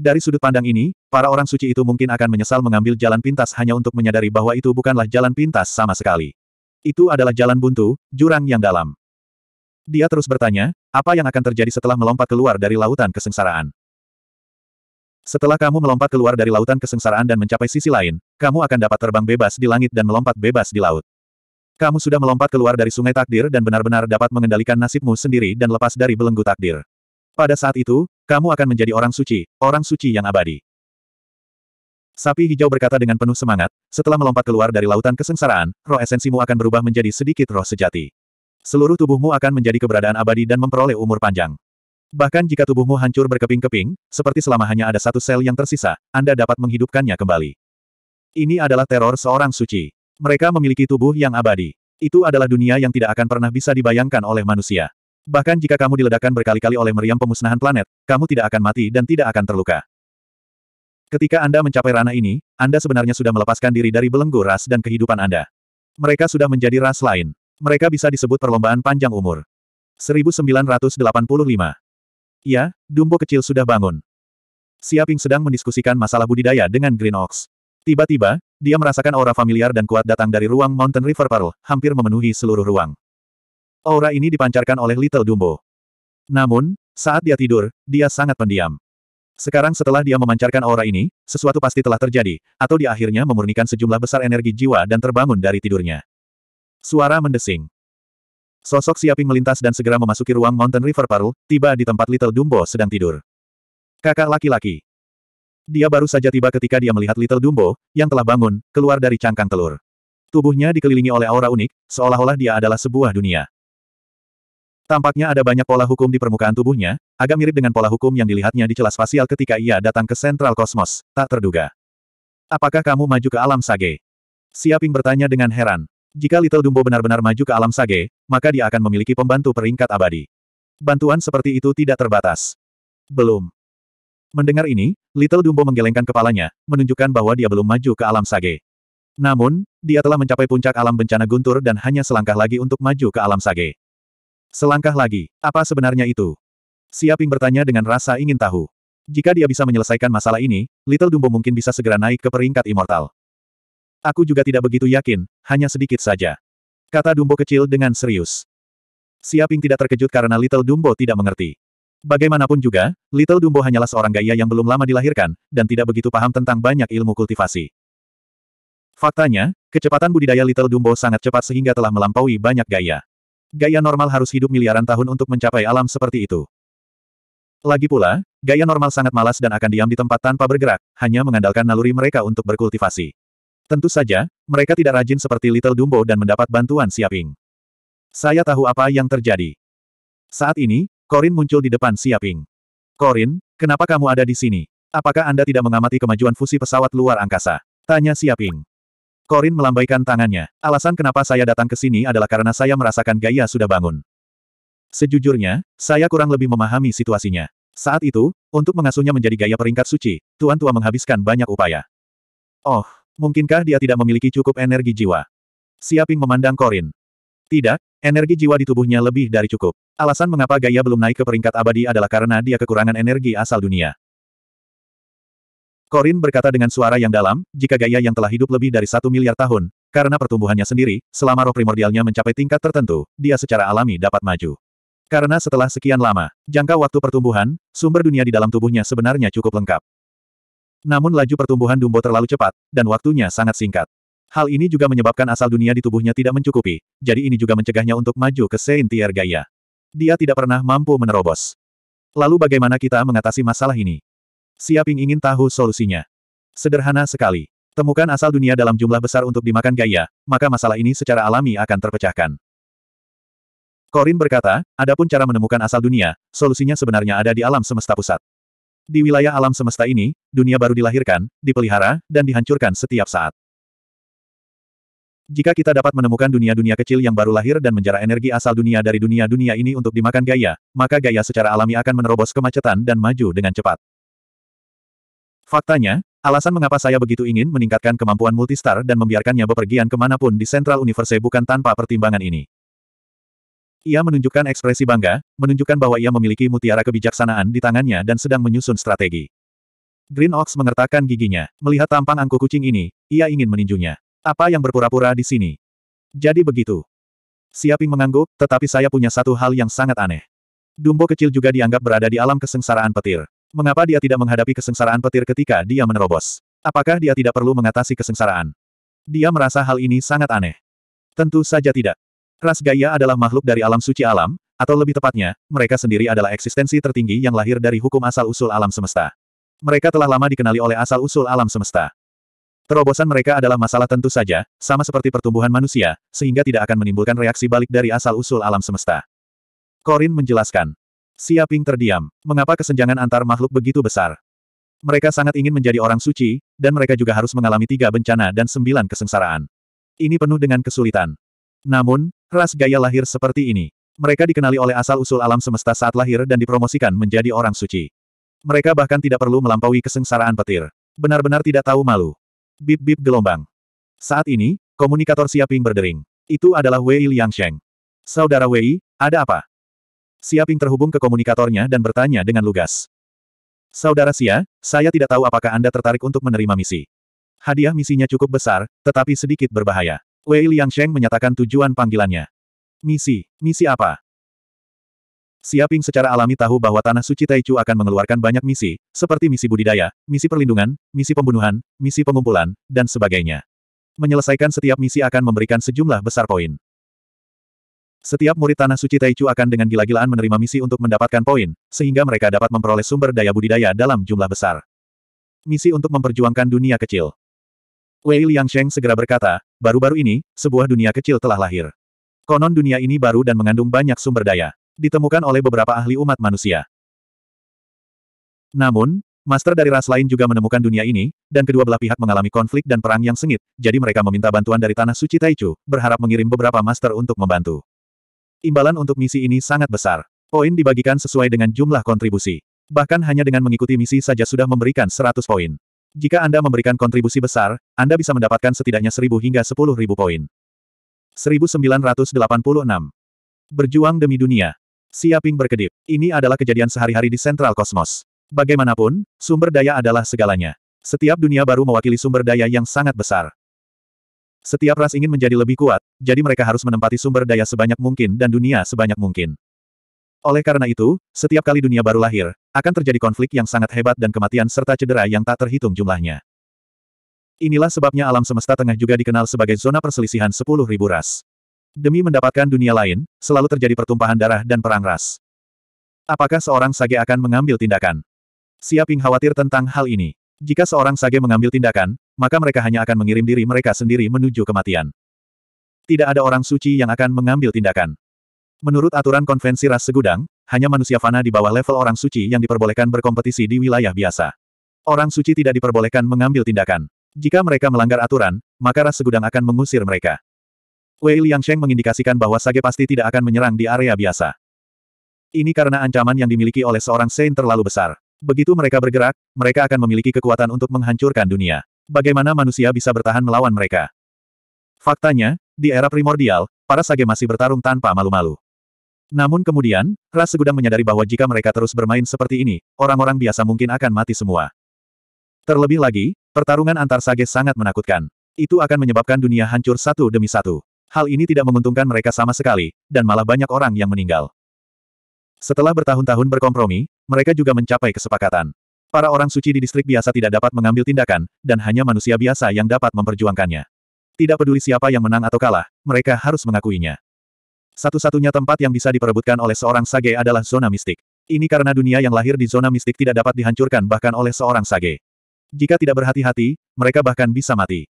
Speaker 1: Dari sudut pandang ini, para orang suci itu mungkin akan menyesal mengambil jalan pintas hanya untuk menyadari bahwa itu bukanlah jalan pintas sama sekali. Itu adalah jalan buntu, jurang yang dalam. Dia terus bertanya, apa yang akan terjadi setelah melompat keluar dari lautan kesengsaraan? Setelah kamu melompat keluar dari lautan kesengsaraan dan mencapai sisi lain, kamu akan dapat terbang bebas di langit dan melompat bebas di laut. Kamu sudah melompat keluar dari sungai takdir dan benar-benar dapat mengendalikan nasibmu sendiri dan lepas dari belenggu takdir. Pada saat itu, kamu akan menjadi orang suci, orang suci yang abadi. Sapi hijau berkata dengan penuh semangat, setelah melompat keluar dari lautan kesengsaraan, roh esensimu akan berubah menjadi sedikit roh sejati. Seluruh tubuhmu akan menjadi keberadaan abadi dan memperoleh umur panjang. Bahkan jika tubuhmu hancur berkeping-keping, seperti selama hanya ada satu sel yang tersisa, Anda dapat menghidupkannya kembali. Ini adalah teror seorang suci. Mereka memiliki tubuh yang abadi. Itu adalah dunia yang tidak akan pernah bisa dibayangkan oleh manusia. Bahkan jika kamu diledakkan berkali-kali oleh meriam pemusnahan planet, kamu tidak akan mati dan tidak akan terluka. Ketika Anda mencapai ranah ini, Anda sebenarnya sudah melepaskan diri dari belenggu ras dan kehidupan Anda. Mereka sudah menjadi ras lain. Mereka bisa disebut perlombaan panjang umur. 1985. Ya, Dumbo kecil sudah bangun. Siaping sedang mendiskusikan masalah budidaya dengan Green Ox. Tiba-tiba, dia merasakan aura familiar dan kuat datang dari ruang Mountain River Pearl, hampir memenuhi seluruh ruang. Aura ini dipancarkan oleh Little Dumbo. Namun, saat dia tidur, dia sangat pendiam. Sekarang setelah dia memancarkan aura ini, sesuatu pasti telah terjadi, atau dia akhirnya memurnikan sejumlah besar energi jiwa dan terbangun dari tidurnya. Suara mendesing. Sosok Siaping melintas dan segera memasuki ruang Mountain River Pearl, tiba di tempat Little Dumbo sedang tidur. Kakak laki-laki. Dia baru saja tiba ketika dia melihat Little Dumbo, yang telah bangun, keluar dari cangkang telur. Tubuhnya dikelilingi oleh aura unik, seolah-olah dia adalah sebuah dunia. Tampaknya ada banyak pola hukum di permukaan tubuhnya, agak mirip dengan pola hukum yang dilihatnya di celah spasial ketika ia datang ke sentral kosmos, tak terduga. Apakah kamu maju ke alam sage? Siaping bertanya dengan heran. Jika Little Dumbo benar-benar maju ke alam sage, maka dia akan memiliki pembantu peringkat abadi. Bantuan seperti itu tidak terbatas. Belum. Mendengar ini, Little Dumbo menggelengkan kepalanya, menunjukkan bahwa dia belum maju ke alam sage. Namun, dia telah mencapai puncak alam bencana guntur dan hanya selangkah lagi untuk maju ke alam sage. Selangkah lagi, apa sebenarnya itu? Siaping bertanya dengan rasa ingin tahu. Jika dia bisa menyelesaikan masalah ini, Little Dumbo mungkin bisa segera naik ke peringkat immortal. Aku juga tidak begitu yakin, hanya sedikit saja. Kata Dumbo kecil dengan serius. Siaping tidak terkejut karena Little Dumbo tidak mengerti. Bagaimanapun juga, Little Dumbo hanyalah seorang gaya yang belum lama dilahirkan, dan tidak begitu paham tentang banyak ilmu kultivasi. Faktanya, kecepatan budidaya Little Dumbo sangat cepat sehingga telah melampaui banyak gaya. Gaya normal harus hidup miliaran tahun untuk mencapai alam seperti itu. Lagi pula, gaya normal sangat malas dan akan diam di tempat tanpa bergerak, hanya mengandalkan naluri mereka untuk berkultivasi. Tentu saja, mereka tidak rajin seperti Little Dumbo dan mendapat bantuan Siaping. Saya tahu apa yang terjadi. Saat ini, Corin muncul di depan Siaping. Corin, kenapa kamu ada di sini? Apakah Anda tidak mengamati kemajuan fusi pesawat luar angkasa? Tanya Siaping. Korin melambaikan tangannya. Alasan kenapa saya datang ke sini adalah karena saya merasakan Gaia sudah bangun. Sejujurnya, saya kurang lebih memahami situasinya. Saat itu, untuk mengasuhnya menjadi Gaia peringkat suci, Tuan Tua menghabiskan banyak upaya. Oh, mungkinkah dia tidak memiliki cukup energi jiwa? Siaping memandang Korin. Tidak, energi jiwa di tubuhnya lebih dari cukup. Alasan mengapa Gaia belum naik ke peringkat abadi adalah karena dia kekurangan energi asal dunia. Korin berkata dengan suara yang dalam, jika gaya yang telah hidup lebih dari satu miliar tahun, karena pertumbuhannya sendiri, selama roh primordialnya mencapai tingkat tertentu, dia secara alami dapat maju. Karena setelah sekian lama, jangka waktu pertumbuhan, sumber dunia di dalam tubuhnya sebenarnya cukup lengkap. Namun laju pertumbuhan Dumbo terlalu cepat, dan waktunya sangat singkat. Hal ini juga menyebabkan asal dunia di tubuhnya tidak mencukupi, jadi ini juga mencegahnya untuk maju ke Saint Tier Gaia. Dia tidak pernah mampu menerobos. Lalu bagaimana kita mengatasi masalah ini? Siaping ingin tahu solusinya. Sederhana sekali. Temukan asal dunia dalam jumlah besar untuk dimakan gaya, maka masalah ini secara alami akan terpecahkan. Korin berkata, adapun cara menemukan asal dunia, solusinya sebenarnya ada di alam semesta pusat. Di wilayah alam semesta ini, dunia baru dilahirkan, dipelihara, dan dihancurkan setiap saat. Jika kita dapat menemukan dunia-dunia kecil yang baru lahir dan menjara energi asal dunia dari dunia-dunia ini untuk dimakan gaya, maka gaya secara alami akan menerobos kemacetan dan maju dengan cepat. Faktanya, alasan mengapa saya begitu ingin meningkatkan kemampuan multistar dan membiarkannya bepergian kemanapun di Central Universe bukan tanpa pertimbangan ini. Ia menunjukkan ekspresi bangga, menunjukkan bahwa ia memiliki mutiara kebijaksanaan di tangannya dan sedang menyusun strategi. Green Ox mengertakkan giginya. Melihat tampang angku kucing ini, ia ingin meninjunya. Apa yang berpura-pura di sini? Jadi begitu. Siaping mengangguk, tetapi saya punya satu hal yang sangat aneh. Dumbo kecil juga dianggap berada di alam kesengsaraan petir. Mengapa dia tidak menghadapi kesengsaraan petir ketika dia menerobos? Apakah dia tidak perlu mengatasi kesengsaraan? Dia merasa hal ini sangat aneh. Tentu saja tidak. Ras gaya adalah makhluk dari alam suci alam, atau lebih tepatnya, mereka sendiri adalah eksistensi tertinggi yang lahir dari hukum asal-usul alam semesta. Mereka telah lama dikenali oleh asal-usul alam semesta. Terobosan mereka adalah masalah tentu saja, sama seperti pertumbuhan manusia, sehingga tidak akan menimbulkan reaksi balik dari asal-usul alam semesta. Korin menjelaskan. Siaping terdiam. Mengapa kesenjangan antar makhluk begitu besar? Mereka sangat ingin menjadi orang suci, dan mereka juga harus mengalami tiga bencana dan sembilan kesengsaraan. Ini penuh dengan kesulitan. Namun, ras gaya lahir seperti ini. Mereka dikenali oleh asal-usul alam semesta saat lahir dan dipromosikan menjadi orang suci. Mereka bahkan tidak perlu melampaui kesengsaraan petir. Benar-benar tidak tahu malu. Bip-bip gelombang. Saat ini, komunikator Siaping berdering. Itu adalah Wei Liangsheng. Saudara Wei, ada apa? Siaping terhubung ke komunikatornya dan bertanya dengan lugas. Saudara Sia, saya tidak tahu apakah Anda tertarik untuk menerima misi. Hadiah misinya cukup besar, tetapi sedikit berbahaya. Wei Liangsheng menyatakan tujuan panggilannya. Misi, misi apa? Siaping secara alami tahu bahwa Tanah Suci Taichu akan mengeluarkan banyak misi, seperti misi budidaya, misi perlindungan, misi pembunuhan, misi pengumpulan, dan sebagainya. Menyelesaikan setiap misi akan memberikan sejumlah besar poin. Setiap murid Tanah Suci Taichu akan dengan gila-gilaan menerima misi untuk mendapatkan poin, sehingga mereka dapat memperoleh sumber daya budidaya dalam jumlah besar. Misi untuk memperjuangkan dunia kecil. Wei Liangsheng segera berkata, baru-baru ini, sebuah dunia kecil telah lahir. Konon dunia ini baru dan mengandung banyak sumber daya. Ditemukan oleh beberapa ahli umat manusia. Namun, master dari ras lain juga menemukan dunia ini, dan kedua belah pihak mengalami konflik dan perang yang sengit, jadi mereka meminta bantuan dari Tanah Suci Taichu, berharap mengirim beberapa master untuk membantu. Imbalan untuk misi ini sangat besar. Poin dibagikan sesuai dengan jumlah kontribusi. Bahkan hanya dengan mengikuti misi saja sudah memberikan 100 poin. Jika Anda memberikan kontribusi besar, Anda bisa mendapatkan setidaknya 1000 hingga 10.000 poin. 1986. Berjuang demi dunia. Siaping berkedip. Ini adalah kejadian sehari-hari di sentral kosmos. Bagaimanapun, sumber daya adalah segalanya. Setiap dunia baru mewakili sumber daya yang sangat besar. Setiap ras ingin menjadi lebih kuat, jadi mereka harus menempati sumber daya sebanyak mungkin dan dunia sebanyak mungkin. Oleh karena itu, setiap kali dunia baru lahir, akan terjadi konflik yang sangat hebat dan kematian serta cedera yang tak terhitung jumlahnya. Inilah sebabnya alam semesta tengah juga dikenal sebagai zona perselisihan 10.000 ras. Demi mendapatkan dunia lain, selalu terjadi pertumpahan darah dan perang ras. Apakah seorang sage akan mengambil tindakan? Siaping khawatir tentang hal ini. Jika seorang sage mengambil tindakan, maka mereka hanya akan mengirim diri mereka sendiri menuju kematian tidak ada orang suci yang akan mengambil tindakan. Menurut aturan konvensi ras segudang, hanya manusia fana di bawah level orang suci yang diperbolehkan berkompetisi di wilayah biasa. Orang suci tidak diperbolehkan mengambil tindakan. Jika mereka melanggar aturan, maka ras segudang akan mengusir mereka. Wei Liangsheng mengindikasikan bahwa Sage pasti tidak akan menyerang di area biasa. Ini karena ancaman yang dimiliki oleh seorang Saint terlalu besar. Begitu mereka bergerak, mereka akan memiliki kekuatan untuk menghancurkan dunia. Bagaimana manusia bisa bertahan melawan mereka? Faktanya, di era primordial, para sage masih bertarung tanpa malu-malu. Namun kemudian, ras segudang menyadari bahwa jika mereka terus bermain seperti ini, orang-orang biasa mungkin akan mati semua. Terlebih lagi, pertarungan antar sage sangat menakutkan. Itu akan menyebabkan dunia hancur satu demi satu. Hal ini tidak menguntungkan mereka sama sekali, dan malah banyak orang yang meninggal. Setelah bertahun-tahun berkompromi, mereka juga mencapai kesepakatan. Para orang suci di distrik biasa tidak dapat mengambil tindakan, dan hanya manusia biasa yang dapat memperjuangkannya. Tidak peduli siapa yang menang atau kalah, mereka harus mengakuinya. Satu-satunya tempat yang bisa diperebutkan oleh seorang sage adalah zona mistik. Ini karena dunia yang lahir di zona mistik tidak dapat dihancurkan bahkan oleh seorang sage. Jika tidak berhati-hati, mereka bahkan bisa mati.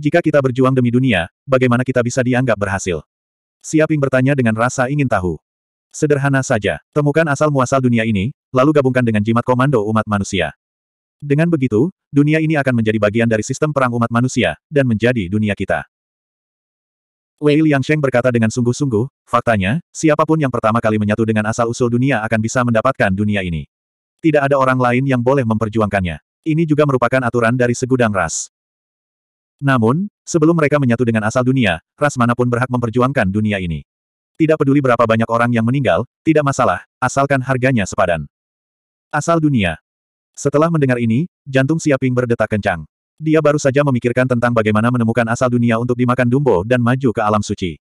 Speaker 1: Jika kita berjuang demi dunia, bagaimana kita bisa dianggap berhasil? Siaping bertanya dengan rasa ingin tahu. Sederhana saja, temukan asal-muasal dunia ini, lalu gabungkan dengan jimat komando umat manusia. Dengan begitu, dunia ini akan menjadi bagian dari sistem perang umat manusia, dan menjadi dunia kita. Wei Liangsheng berkata dengan sungguh-sungguh, faktanya, siapapun yang pertama kali menyatu dengan asal-usul dunia akan bisa mendapatkan dunia ini. Tidak ada orang lain yang boleh memperjuangkannya. Ini juga merupakan aturan dari segudang ras. Namun, sebelum mereka menyatu dengan asal dunia, ras manapun berhak memperjuangkan dunia ini. Tidak peduli berapa banyak orang yang meninggal, tidak masalah, asalkan harganya sepadan. Asal dunia, setelah mendengar ini, jantung Siaping berdetak kencang. Dia baru saja memikirkan tentang bagaimana menemukan asal dunia untuk dimakan Dumbo dan maju ke alam suci.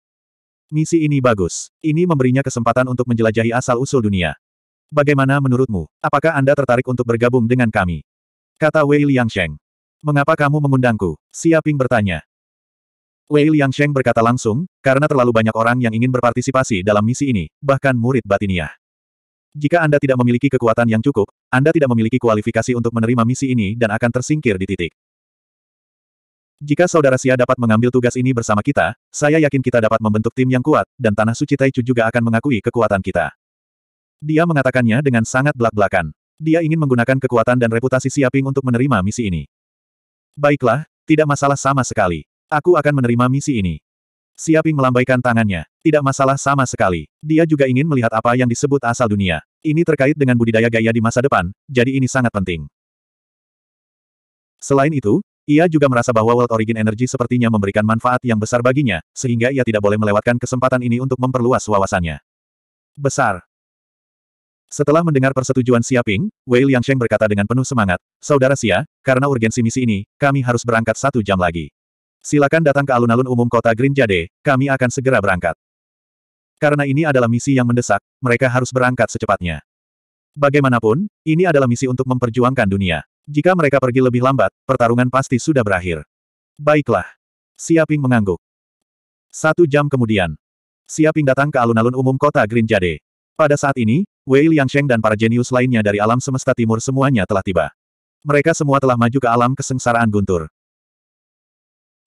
Speaker 1: Misi ini bagus. Ini memberinya kesempatan untuk menjelajahi asal-usul dunia. Bagaimana menurutmu? Apakah Anda tertarik untuk bergabung dengan kami? Kata Wei Liangsheng. Mengapa kamu mengundangku? Siaping bertanya. Wei Liangsheng berkata langsung, karena terlalu banyak orang yang ingin berpartisipasi dalam misi ini, bahkan murid batiniah. Jika Anda tidak memiliki kekuatan yang cukup, Anda tidak memiliki kualifikasi untuk menerima misi ini dan akan tersingkir di titik. Jika Saudara Sia dapat mengambil tugas ini bersama kita, saya yakin kita dapat membentuk tim yang kuat, dan Tanah Suci Taichu juga akan mengakui kekuatan kita. Dia mengatakannya dengan sangat belak-belakan. Dia ingin menggunakan kekuatan dan reputasi Siaping untuk menerima misi ini. Baiklah, tidak masalah sama sekali. Aku akan menerima misi ini. Siaping melambaikan tangannya. Tidak masalah sama sekali. Dia juga ingin melihat apa yang disebut asal dunia. Ini terkait dengan budidaya gaya di masa depan, jadi ini sangat penting. Selain itu, ia juga merasa bahwa World Origin Energy sepertinya memberikan manfaat yang besar baginya, sehingga ia tidak boleh melewatkan kesempatan ini untuk memperluas wawasannya. Besar. Setelah mendengar persetujuan Siaping, Wei Liang Liangsheng berkata dengan penuh semangat, Saudara Xia, karena urgensi misi ini, kami harus berangkat satu jam lagi. Silakan datang ke alun-alun umum kota Green Jade, kami akan segera berangkat. Karena ini adalah misi yang mendesak, mereka harus berangkat secepatnya. Bagaimanapun, ini adalah misi untuk memperjuangkan dunia. Jika mereka pergi lebih lambat, pertarungan pasti sudah berakhir. Baiklah. Siaping mengangguk. Satu jam kemudian, Siaping datang ke alun-alun umum kota Green Jade. Pada saat ini, Wei Liangsheng dan para jenius lainnya dari alam semesta timur semuanya telah tiba. Mereka semua telah maju ke alam kesengsaraan guntur.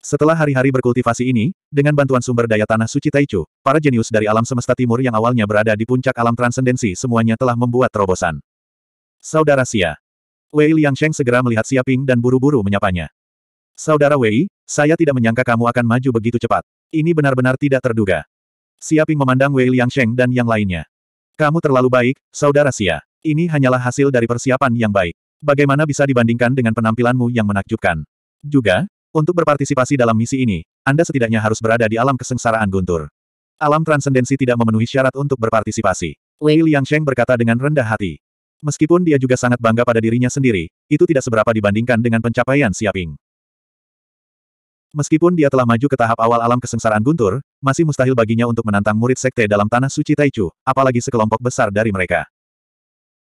Speaker 1: Setelah hari-hari berkultivasi ini, dengan bantuan sumber daya tanah suci Taichu, para jenius dari alam semesta timur yang awalnya berada di puncak alam transendensi semuanya telah membuat terobosan. Saudara Xia. Wei Liangsheng segera melihat Siaping dan buru-buru menyapanya. Saudara Wei, saya tidak menyangka kamu akan maju begitu cepat. Ini benar-benar tidak terduga. Siaping memandang Wei Liangsheng dan yang lainnya. Kamu terlalu baik, Saudara Xia. Ini hanyalah hasil dari persiapan yang baik. Bagaimana bisa dibandingkan dengan penampilanmu yang menakjubkan? Juga, untuk berpartisipasi dalam misi ini, Anda setidaknya harus berada di alam kesengsaraan guntur. Alam transendensi tidak memenuhi syarat untuk berpartisipasi. Wei Liangsheng berkata dengan rendah hati. Meskipun dia juga sangat bangga pada dirinya sendiri, itu tidak seberapa dibandingkan dengan pencapaian Siaping. Meskipun dia telah maju ke tahap awal alam kesengsaraan guntur, masih mustahil baginya untuk menantang murid sekte dalam tanah suci Taichu, apalagi sekelompok besar dari mereka.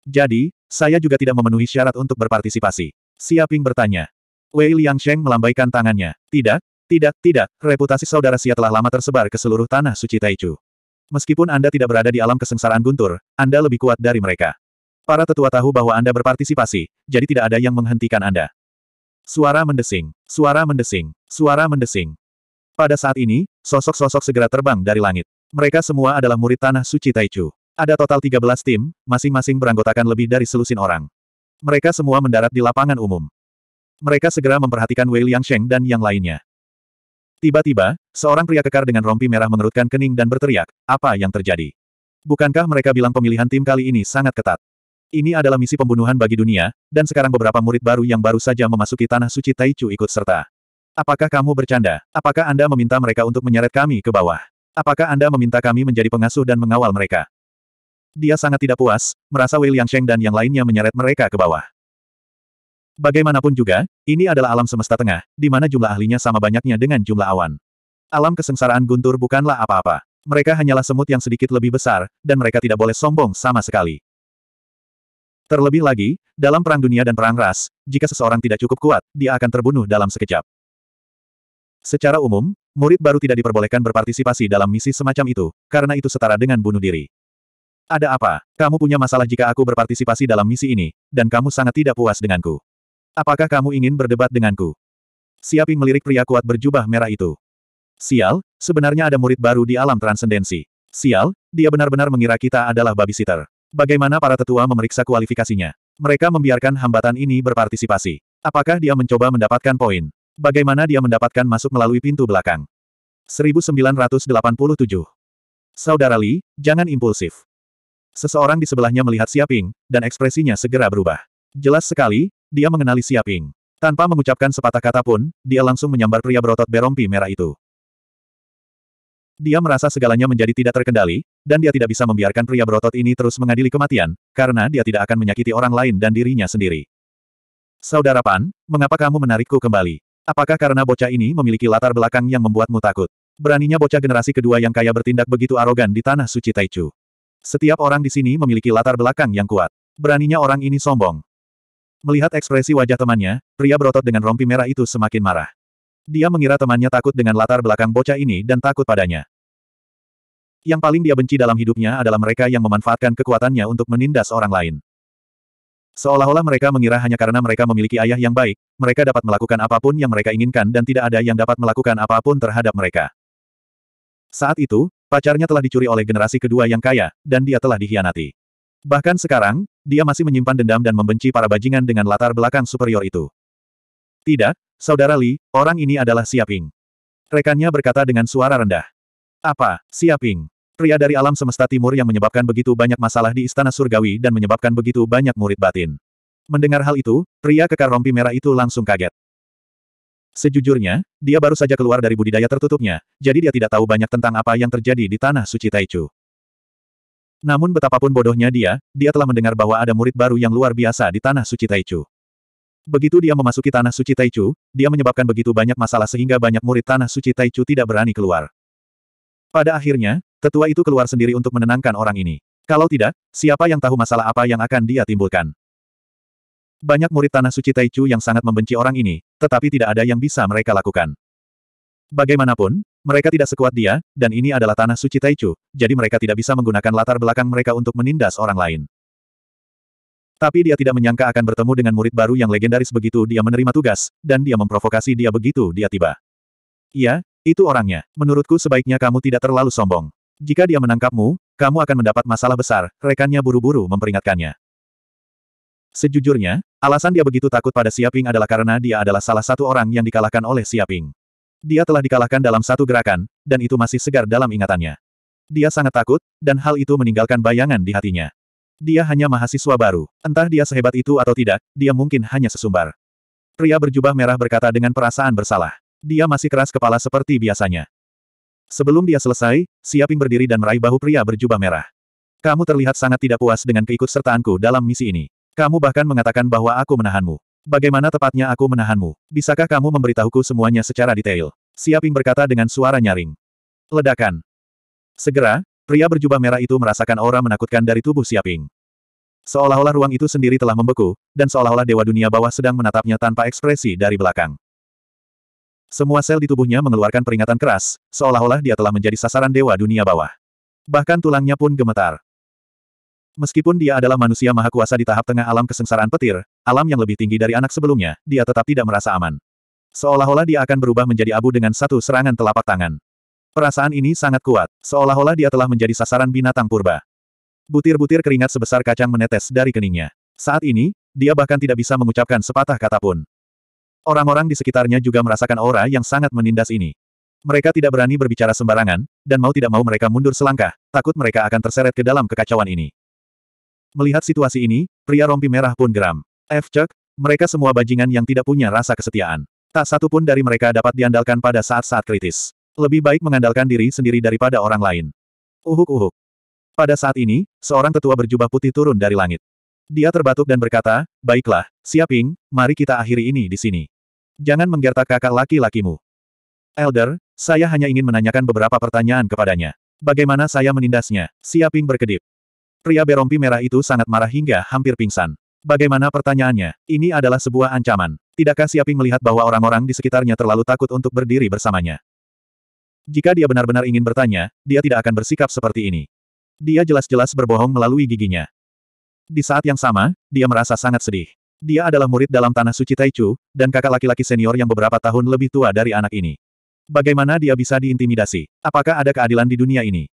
Speaker 1: Jadi, saya juga tidak memenuhi syarat untuk berpartisipasi. Siaping bertanya. Wei Liangsheng melambaikan tangannya. Tidak, tidak, tidak, reputasi saudara Xia telah lama tersebar ke seluruh tanah suci Taichu. Meskipun Anda tidak berada di alam kesengsaraan guntur, Anda lebih kuat dari mereka. Para tetua tahu bahwa Anda berpartisipasi, jadi tidak ada yang menghentikan Anda. Suara mendesing, suara mendesing, suara mendesing. Pada saat ini, sosok-sosok segera terbang dari langit. Mereka semua adalah murid tanah suci Taichu. Ada total 13 tim, masing-masing beranggotakan lebih dari selusin orang. Mereka semua mendarat di lapangan umum. Mereka segera memperhatikan Wei Liangsheng dan yang lainnya. Tiba-tiba, seorang pria kekar dengan rompi merah mengerutkan kening dan berteriak, apa yang terjadi? Bukankah mereka bilang pemilihan tim kali ini sangat ketat? Ini adalah misi pembunuhan bagi dunia, dan sekarang beberapa murid baru yang baru saja memasuki tanah suci Taichu ikut serta. Apakah kamu bercanda? Apakah Anda meminta mereka untuk menyeret kami ke bawah? Apakah Anda meminta kami menjadi pengasuh dan mengawal mereka? Dia sangat tidak puas, merasa Wei Liangsheng dan yang lainnya menyeret mereka ke bawah. Bagaimanapun juga, ini adalah alam semesta tengah, di mana jumlah ahlinya sama banyaknya dengan jumlah awan. Alam kesengsaraan guntur bukanlah apa-apa. Mereka hanyalah semut yang sedikit lebih besar, dan mereka tidak boleh sombong sama sekali. Terlebih lagi, dalam perang dunia dan perang ras, jika seseorang tidak cukup kuat, dia akan terbunuh dalam sekejap. Secara umum, murid baru tidak diperbolehkan berpartisipasi dalam misi semacam itu, karena itu setara dengan bunuh diri. Ada apa? Kamu punya masalah jika aku berpartisipasi dalam misi ini, dan kamu sangat tidak puas denganku. Apakah kamu ingin berdebat denganku? Siaping melirik pria kuat berjubah merah itu. Sial, sebenarnya ada murid baru di alam transendensi. Sial, dia benar-benar mengira kita adalah babysitter. Bagaimana para tetua memeriksa kualifikasinya? Mereka membiarkan hambatan ini berpartisipasi. Apakah dia mencoba mendapatkan poin? Bagaimana dia mendapatkan masuk melalui pintu belakang? 1987 Saudara Li, jangan impulsif. Seseorang di sebelahnya melihat Siaping, dan ekspresinya segera berubah. Jelas sekali, dia mengenali Siaping. Tanpa mengucapkan sepatah kata pun, dia langsung menyambar pria berotot berompi merah itu. Dia merasa segalanya menjadi tidak terkendali, dan dia tidak bisa membiarkan pria berotot ini terus mengadili kematian, karena dia tidak akan menyakiti orang lain dan dirinya sendiri. Saudara Pan, mengapa kamu menarikku kembali? Apakah karena bocah ini memiliki latar belakang yang membuatmu takut? Beraninya bocah generasi kedua yang kaya bertindak begitu arogan di tanah suci Taichu. Setiap orang di sini memiliki latar belakang yang kuat. Beraninya orang ini sombong. Melihat ekspresi wajah temannya, pria berotot dengan rompi merah itu semakin marah. Dia mengira temannya takut dengan latar belakang bocah ini dan takut padanya. Yang paling dia benci dalam hidupnya adalah mereka yang memanfaatkan kekuatannya untuk menindas orang lain. Seolah-olah mereka mengira hanya karena mereka memiliki ayah yang baik, mereka dapat melakukan apapun yang mereka inginkan dan tidak ada yang dapat melakukan apapun terhadap mereka. Saat itu, pacarnya telah dicuri oleh generasi kedua yang kaya, dan dia telah dihianati. Bahkan sekarang, dia masih menyimpan dendam dan membenci para bajingan dengan latar belakang superior itu. Tidak, Saudara Li, orang ini adalah Siaping. Rekannya berkata dengan suara rendah. Apa, Siaping? Pria dari alam semesta timur yang menyebabkan begitu banyak masalah di istana surgawi dan menyebabkan begitu banyak murid batin. Mendengar hal itu, pria kekar rompi merah itu langsung kaget. Sejujurnya, dia baru saja keluar dari budidaya tertutupnya, jadi dia tidak tahu banyak tentang apa yang terjadi di tanah suci Taichu. Namun betapapun bodohnya dia, dia telah mendengar bahwa ada murid baru yang luar biasa di Tanah Suci Taichu. Begitu dia memasuki Tanah Suci Taichu, dia menyebabkan begitu banyak masalah sehingga banyak murid Tanah Suci Taichu tidak berani keluar. Pada akhirnya, tetua itu keluar sendiri untuk menenangkan orang ini. Kalau tidak, siapa yang tahu masalah apa yang akan dia timbulkan. Banyak murid Tanah Suci Taichu yang sangat membenci orang ini, tetapi tidak ada yang bisa mereka lakukan. Bagaimanapun, mereka tidak sekuat dia, dan ini adalah tanah suci Taichu, jadi mereka tidak bisa menggunakan latar belakang mereka untuk menindas orang lain. Tapi dia tidak menyangka akan bertemu dengan murid baru yang legendaris begitu dia menerima tugas, dan dia memprovokasi dia begitu dia tiba. Iya, itu orangnya. Menurutku sebaiknya kamu tidak terlalu sombong. Jika dia menangkapmu, kamu akan mendapat masalah besar, rekannya buru-buru memperingatkannya. Sejujurnya, alasan dia begitu takut pada Siaping adalah karena dia adalah salah satu orang yang dikalahkan oleh Siaping. Dia telah dikalahkan dalam satu gerakan, dan itu masih segar dalam ingatannya. Dia sangat takut, dan hal itu meninggalkan bayangan di hatinya. Dia hanya mahasiswa baru. Entah dia sehebat itu atau tidak, dia mungkin hanya sesumbar. Pria berjubah merah berkata dengan perasaan bersalah. Dia masih keras kepala seperti biasanya. Sebelum dia selesai, Siaping berdiri dan meraih bahu pria berjubah merah. Kamu terlihat sangat tidak puas dengan keikutsertaanku dalam misi ini. Kamu bahkan mengatakan bahwa aku menahanmu. Bagaimana tepatnya aku menahanmu? Bisakah kamu memberitahuku semuanya secara detail? Siaping berkata dengan suara nyaring. Ledakan. Segera, pria berjubah merah itu merasakan aura menakutkan dari tubuh Siaping. Seolah-olah ruang itu sendiri telah membeku, dan seolah-olah dewa dunia bawah sedang menatapnya tanpa ekspresi dari belakang. Semua sel di tubuhnya mengeluarkan peringatan keras, seolah-olah dia telah menjadi sasaran dewa dunia bawah. Bahkan tulangnya pun gemetar. Meskipun dia adalah manusia maha kuasa di tahap tengah alam kesengsaraan petir, alam yang lebih tinggi dari anak sebelumnya, dia tetap tidak merasa aman. Seolah-olah dia akan berubah menjadi abu dengan satu serangan telapak tangan. Perasaan ini sangat kuat, seolah-olah dia telah menjadi sasaran binatang purba. Butir-butir keringat sebesar kacang menetes dari keningnya. Saat ini, dia bahkan tidak bisa mengucapkan sepatah kata pun. Orang-orang di sekitarnya juga merasakan aura yang sangat menindas ini. Mereka tidak berani berbicara sembarangan, dan mau tidak mau mereka mundur selangkah, takut mereka akan terseret ke dalam kekacauan ini. Melihat situasi ini, pria rompi merah pun geram. F. Cek, mereka semua bajingan yang tidak punya rasa kesetiaan. Tak satu pun dari mereka dapat diandalkan pada saat-saat kritis. Lebih baik mengandalkan diri sendiri daripada orang lain. Uhuk-uhuk. Pada saat ini, seorang tetua berjubah putih turun dari langit. Dia terbatuk dan berkata, Baiklah, siaping, mari kita akhiri ini di sini. Jangan menggertak kakak laki-lakimu. Elder, saya hanya ingin menanyakan beberapa pertanyaan kepadanya. Bagaimana saya menindasnya? Siaping berkedip. Pria berompi merah itu sangat marah hingga hampir pingsan. Bagaimana pertanyaannya? Ini adalah sebuah ancaman. Tidakkah Siaping melihat bahwa orang-orang di sekitarnya terlalu takut untuk berdiri bersamanya? Jika dia benar-benar ingin bertanya, dia tidak akan bersikap seperti ini. Dia jelas-jelas berbohong melalui giginya. Di saat yang sama, dia merasa sangat sedih. Dia adalah murid dalam Tanah Suci Taichu, dan kakak laki-laki senior yang beberapa tahun lebih tua dari anak ini. Bagaimana dia bisa diintimidasi? Apakah ada keadilan di dunia ini?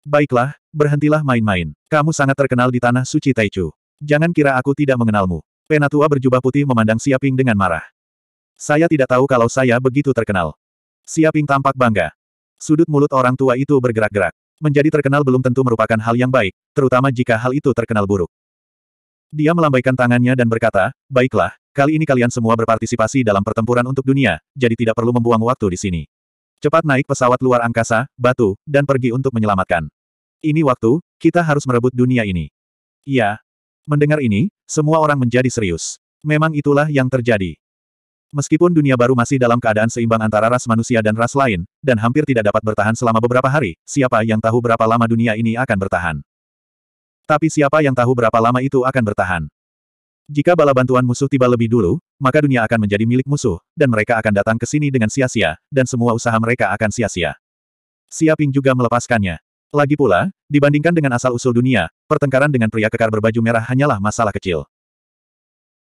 Speaker 1: Baiklah, berhentilah main-main. Kamu sangat terkenal di Tanah Suci Taichu. Jangan kira aku tidak mengenalmu. Penatua berjubah putih memandang Siaping dengan marah. Saya tidak tahu kalau saya begitu terkenal. Siaping tampak bangga. Sudut mulut orang tua itu bergerak-gerak. Menjadi terkenal belum tentu merupakan hal yang baik, terutama jika hal itu terkenal buruk. Dia melambaikan tangannya dan berkata, Baiklah, kali ini kalian semua berpartisipasi dalam pertempuran untuk dunia, jadi tidak perlu membuang waktu di sini. Cepat naik pesawat luar angkasa, batu, dan pergi untuk menyelamatkan. Ini waktu, kita harus merebut dunia ini. Iya. Mendengar ini, semua orang menjadi serius. Memang itulah yang terjadi. Meskipun dunia baru masih dalam keadaan seimbang antara ras manusia dan ras lain, dan hampir tidak dapat bertahan selama beberapa hari, siapa yang tahu berapa lama dunia ini akan bertahan. Tapi siapa yang tahu berapa lama itu akan bertahan. Jika bala bantuan musuh tiba lebih dulu, maka dunia akan menjadi milik musuh, dan mereka akan datang ke sini dengan sia-sia, dan semua usaha mereka akan sia-sia. Siaping juga melepaskannya. Lagi pula, dibandingkan dengan asal-usul dunia, pertengkaran dengan pria kekar berbaju merah hanyalah masalah kecil.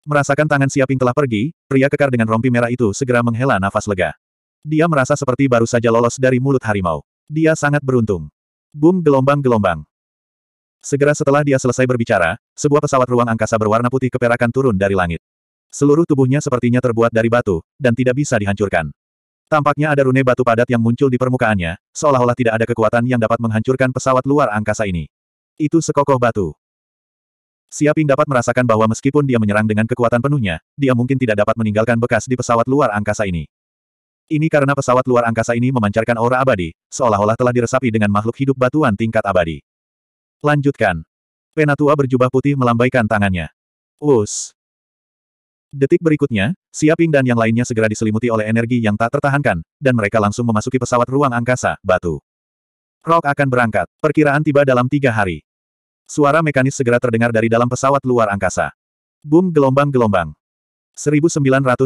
Speaker 1: Merasakan tangan Siaping telah pergi, pria kekar dengan rompi merah itu segera menghela nafas lega. Dia merasa seperti baru saja lolos dari mulut harimau. Dia sangat beruntung. Boom gelombang-gelombang. Segera setelah dia selesai berbicara, sebuah pesawat ruang angkasa berwarna putih keperakan turun dari langit. Seluruh tubuhnya sepertinya terbuat dari batu, dan tidak bisa dihancurkan. Tampaknya ada rune batu padat yang muncul di permukaannya, seolah-olah tidak ada kekuatan yang dapat menghancurkan pesawat luar angkasa ini. Itu sekokoh batu. Siaping dapat merasakan bahwa meskipun dia menyerang dengan kekuatan penuhnya, dia mungkin tidak dapat meninggalkan bekas di pesawat luar angkasa ini. Ini karena pesawat luar angkasa ini memancarkan aura abadi, seolah-olah telah diresapi dengan makhluk hidup batuan tingkat abadi. Lanjutkan. Penatua berjubah putih melambaikan tangannya. Us. Detik berikutnya, Siaping dan yang lainnya segera diselimuti oleh energi yang tak tertahankan, dan mereka langsung memasuki pesawat ruang angkasa, batu. Rock akan berangkat, perkiraan tiba dalam tiga hari. Suara mekanis segera terdengar dari dalam pesawat luar angkasa. Boom gelombang-gelombang. 1988.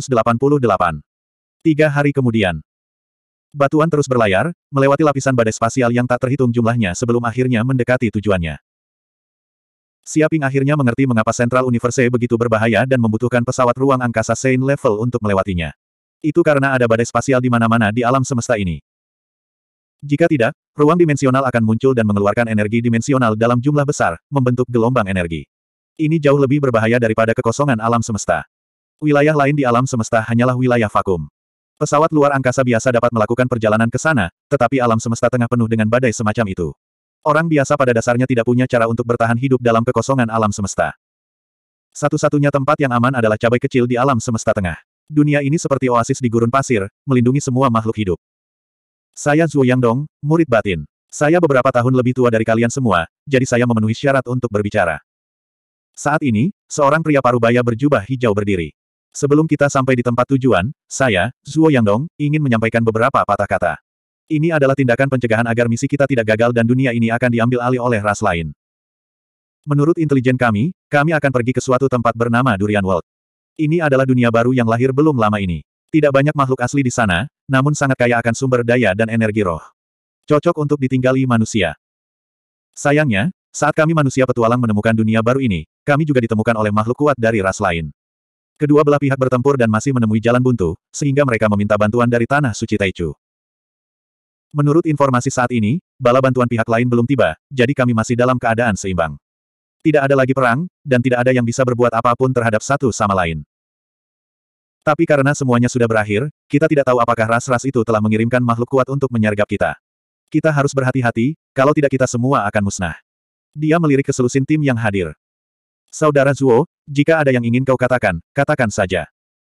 Speaker 1: Tiga hari kemudian, Batuan terus berlayar, melewati lapisan badai spasial yang tak terhitung jumlahnya sebelum akhirnya mendekati tujuannya. Siaping akhirnya mengerti mengapa Central Universe e begitu berbahaya dan membutuhkan pesawat ruang angkasa sein Level untuk melewatinya. Itu karena ada badai spasial di mana-mana di alam semesta ini. Jika tidak, ruang dimensional akan muncul dan mengeluarkan energi dimensional dalam jumlah besar, membentuk gelombang energi. Ini jauh lebih berbahaya daripada kekosongan alam semesta. Wilayah lain di alam semesta hanyalah wilayah vakum. Pesawat luar angkasa biasa dapat melakukan perjalanan ke sana, tetapi alam semesta tengah penuh dengan badai semacam itu. Orang biasa pada dasarnya tidak punya cara untuk bertahan hidup dalam kekosongan alam semesta. Satu-satunya tempat yang aman adalah cabai kecil di alam semesta tengah. Dunia ini seperti oasis di gurun pasir, melindungi semua makhluk hidup. Saya Zhu Yangdong, murid batin. Saya beberapa tahun lebih tua dari kalian semua, jadi saya memenuhi syarat untuk berbicara. Saat ini, seorang pria parubaya berjubah hijau berdiri. Sebelum kita sampai di tempat tujuan, saya, Zuo Yangdong, ingin menyampaikan beberapa patah kata. Ini adalah tindakan pencegahan agar misi kita tidak gagal dan dunia ini akan diambil alih oleh ras lain. Menurut intelijen kami, kami akan pergi ke suatu tempat bernama Durian World. Ini adalah dunia baru yang lahir belum lama ini. Tidak banyak makhluk asli di sana, namun sangat kaya akan sumber daya dan energi roh. Cocok untuk ditinggali manusia. Sayangnya, saat kami manusia petualang menemukan dunia baru ini, kami juga ditemukan oleh makhluk kuat dari ras lain. Kedua belah pihak bertempur dan masih menemui jalan buntu, sehingga mereka meminta bantuan dari Tanah Suci Taichu. Menurut informasi saat ini, bala bantuan pihak lain belum tiba, jadi kami masih dalam keadaan seimbang. Tidak ada lagi perang, dan tidak ada yang bisa berbuat apapun terhadap satu sama lain. Tapi karena semuanya sudah berakhir, kita tidak tahu apakah ras-ras itu telah mengirimkan makhluk kuat untuk menyergap kita. Kita harus berhati-hati, kalau tidak kita semua akan musnah. Dia melirik ke selusin tim yang hadir. Saudara Zuo, jika ada yang ingin kau katakan, katakan saja.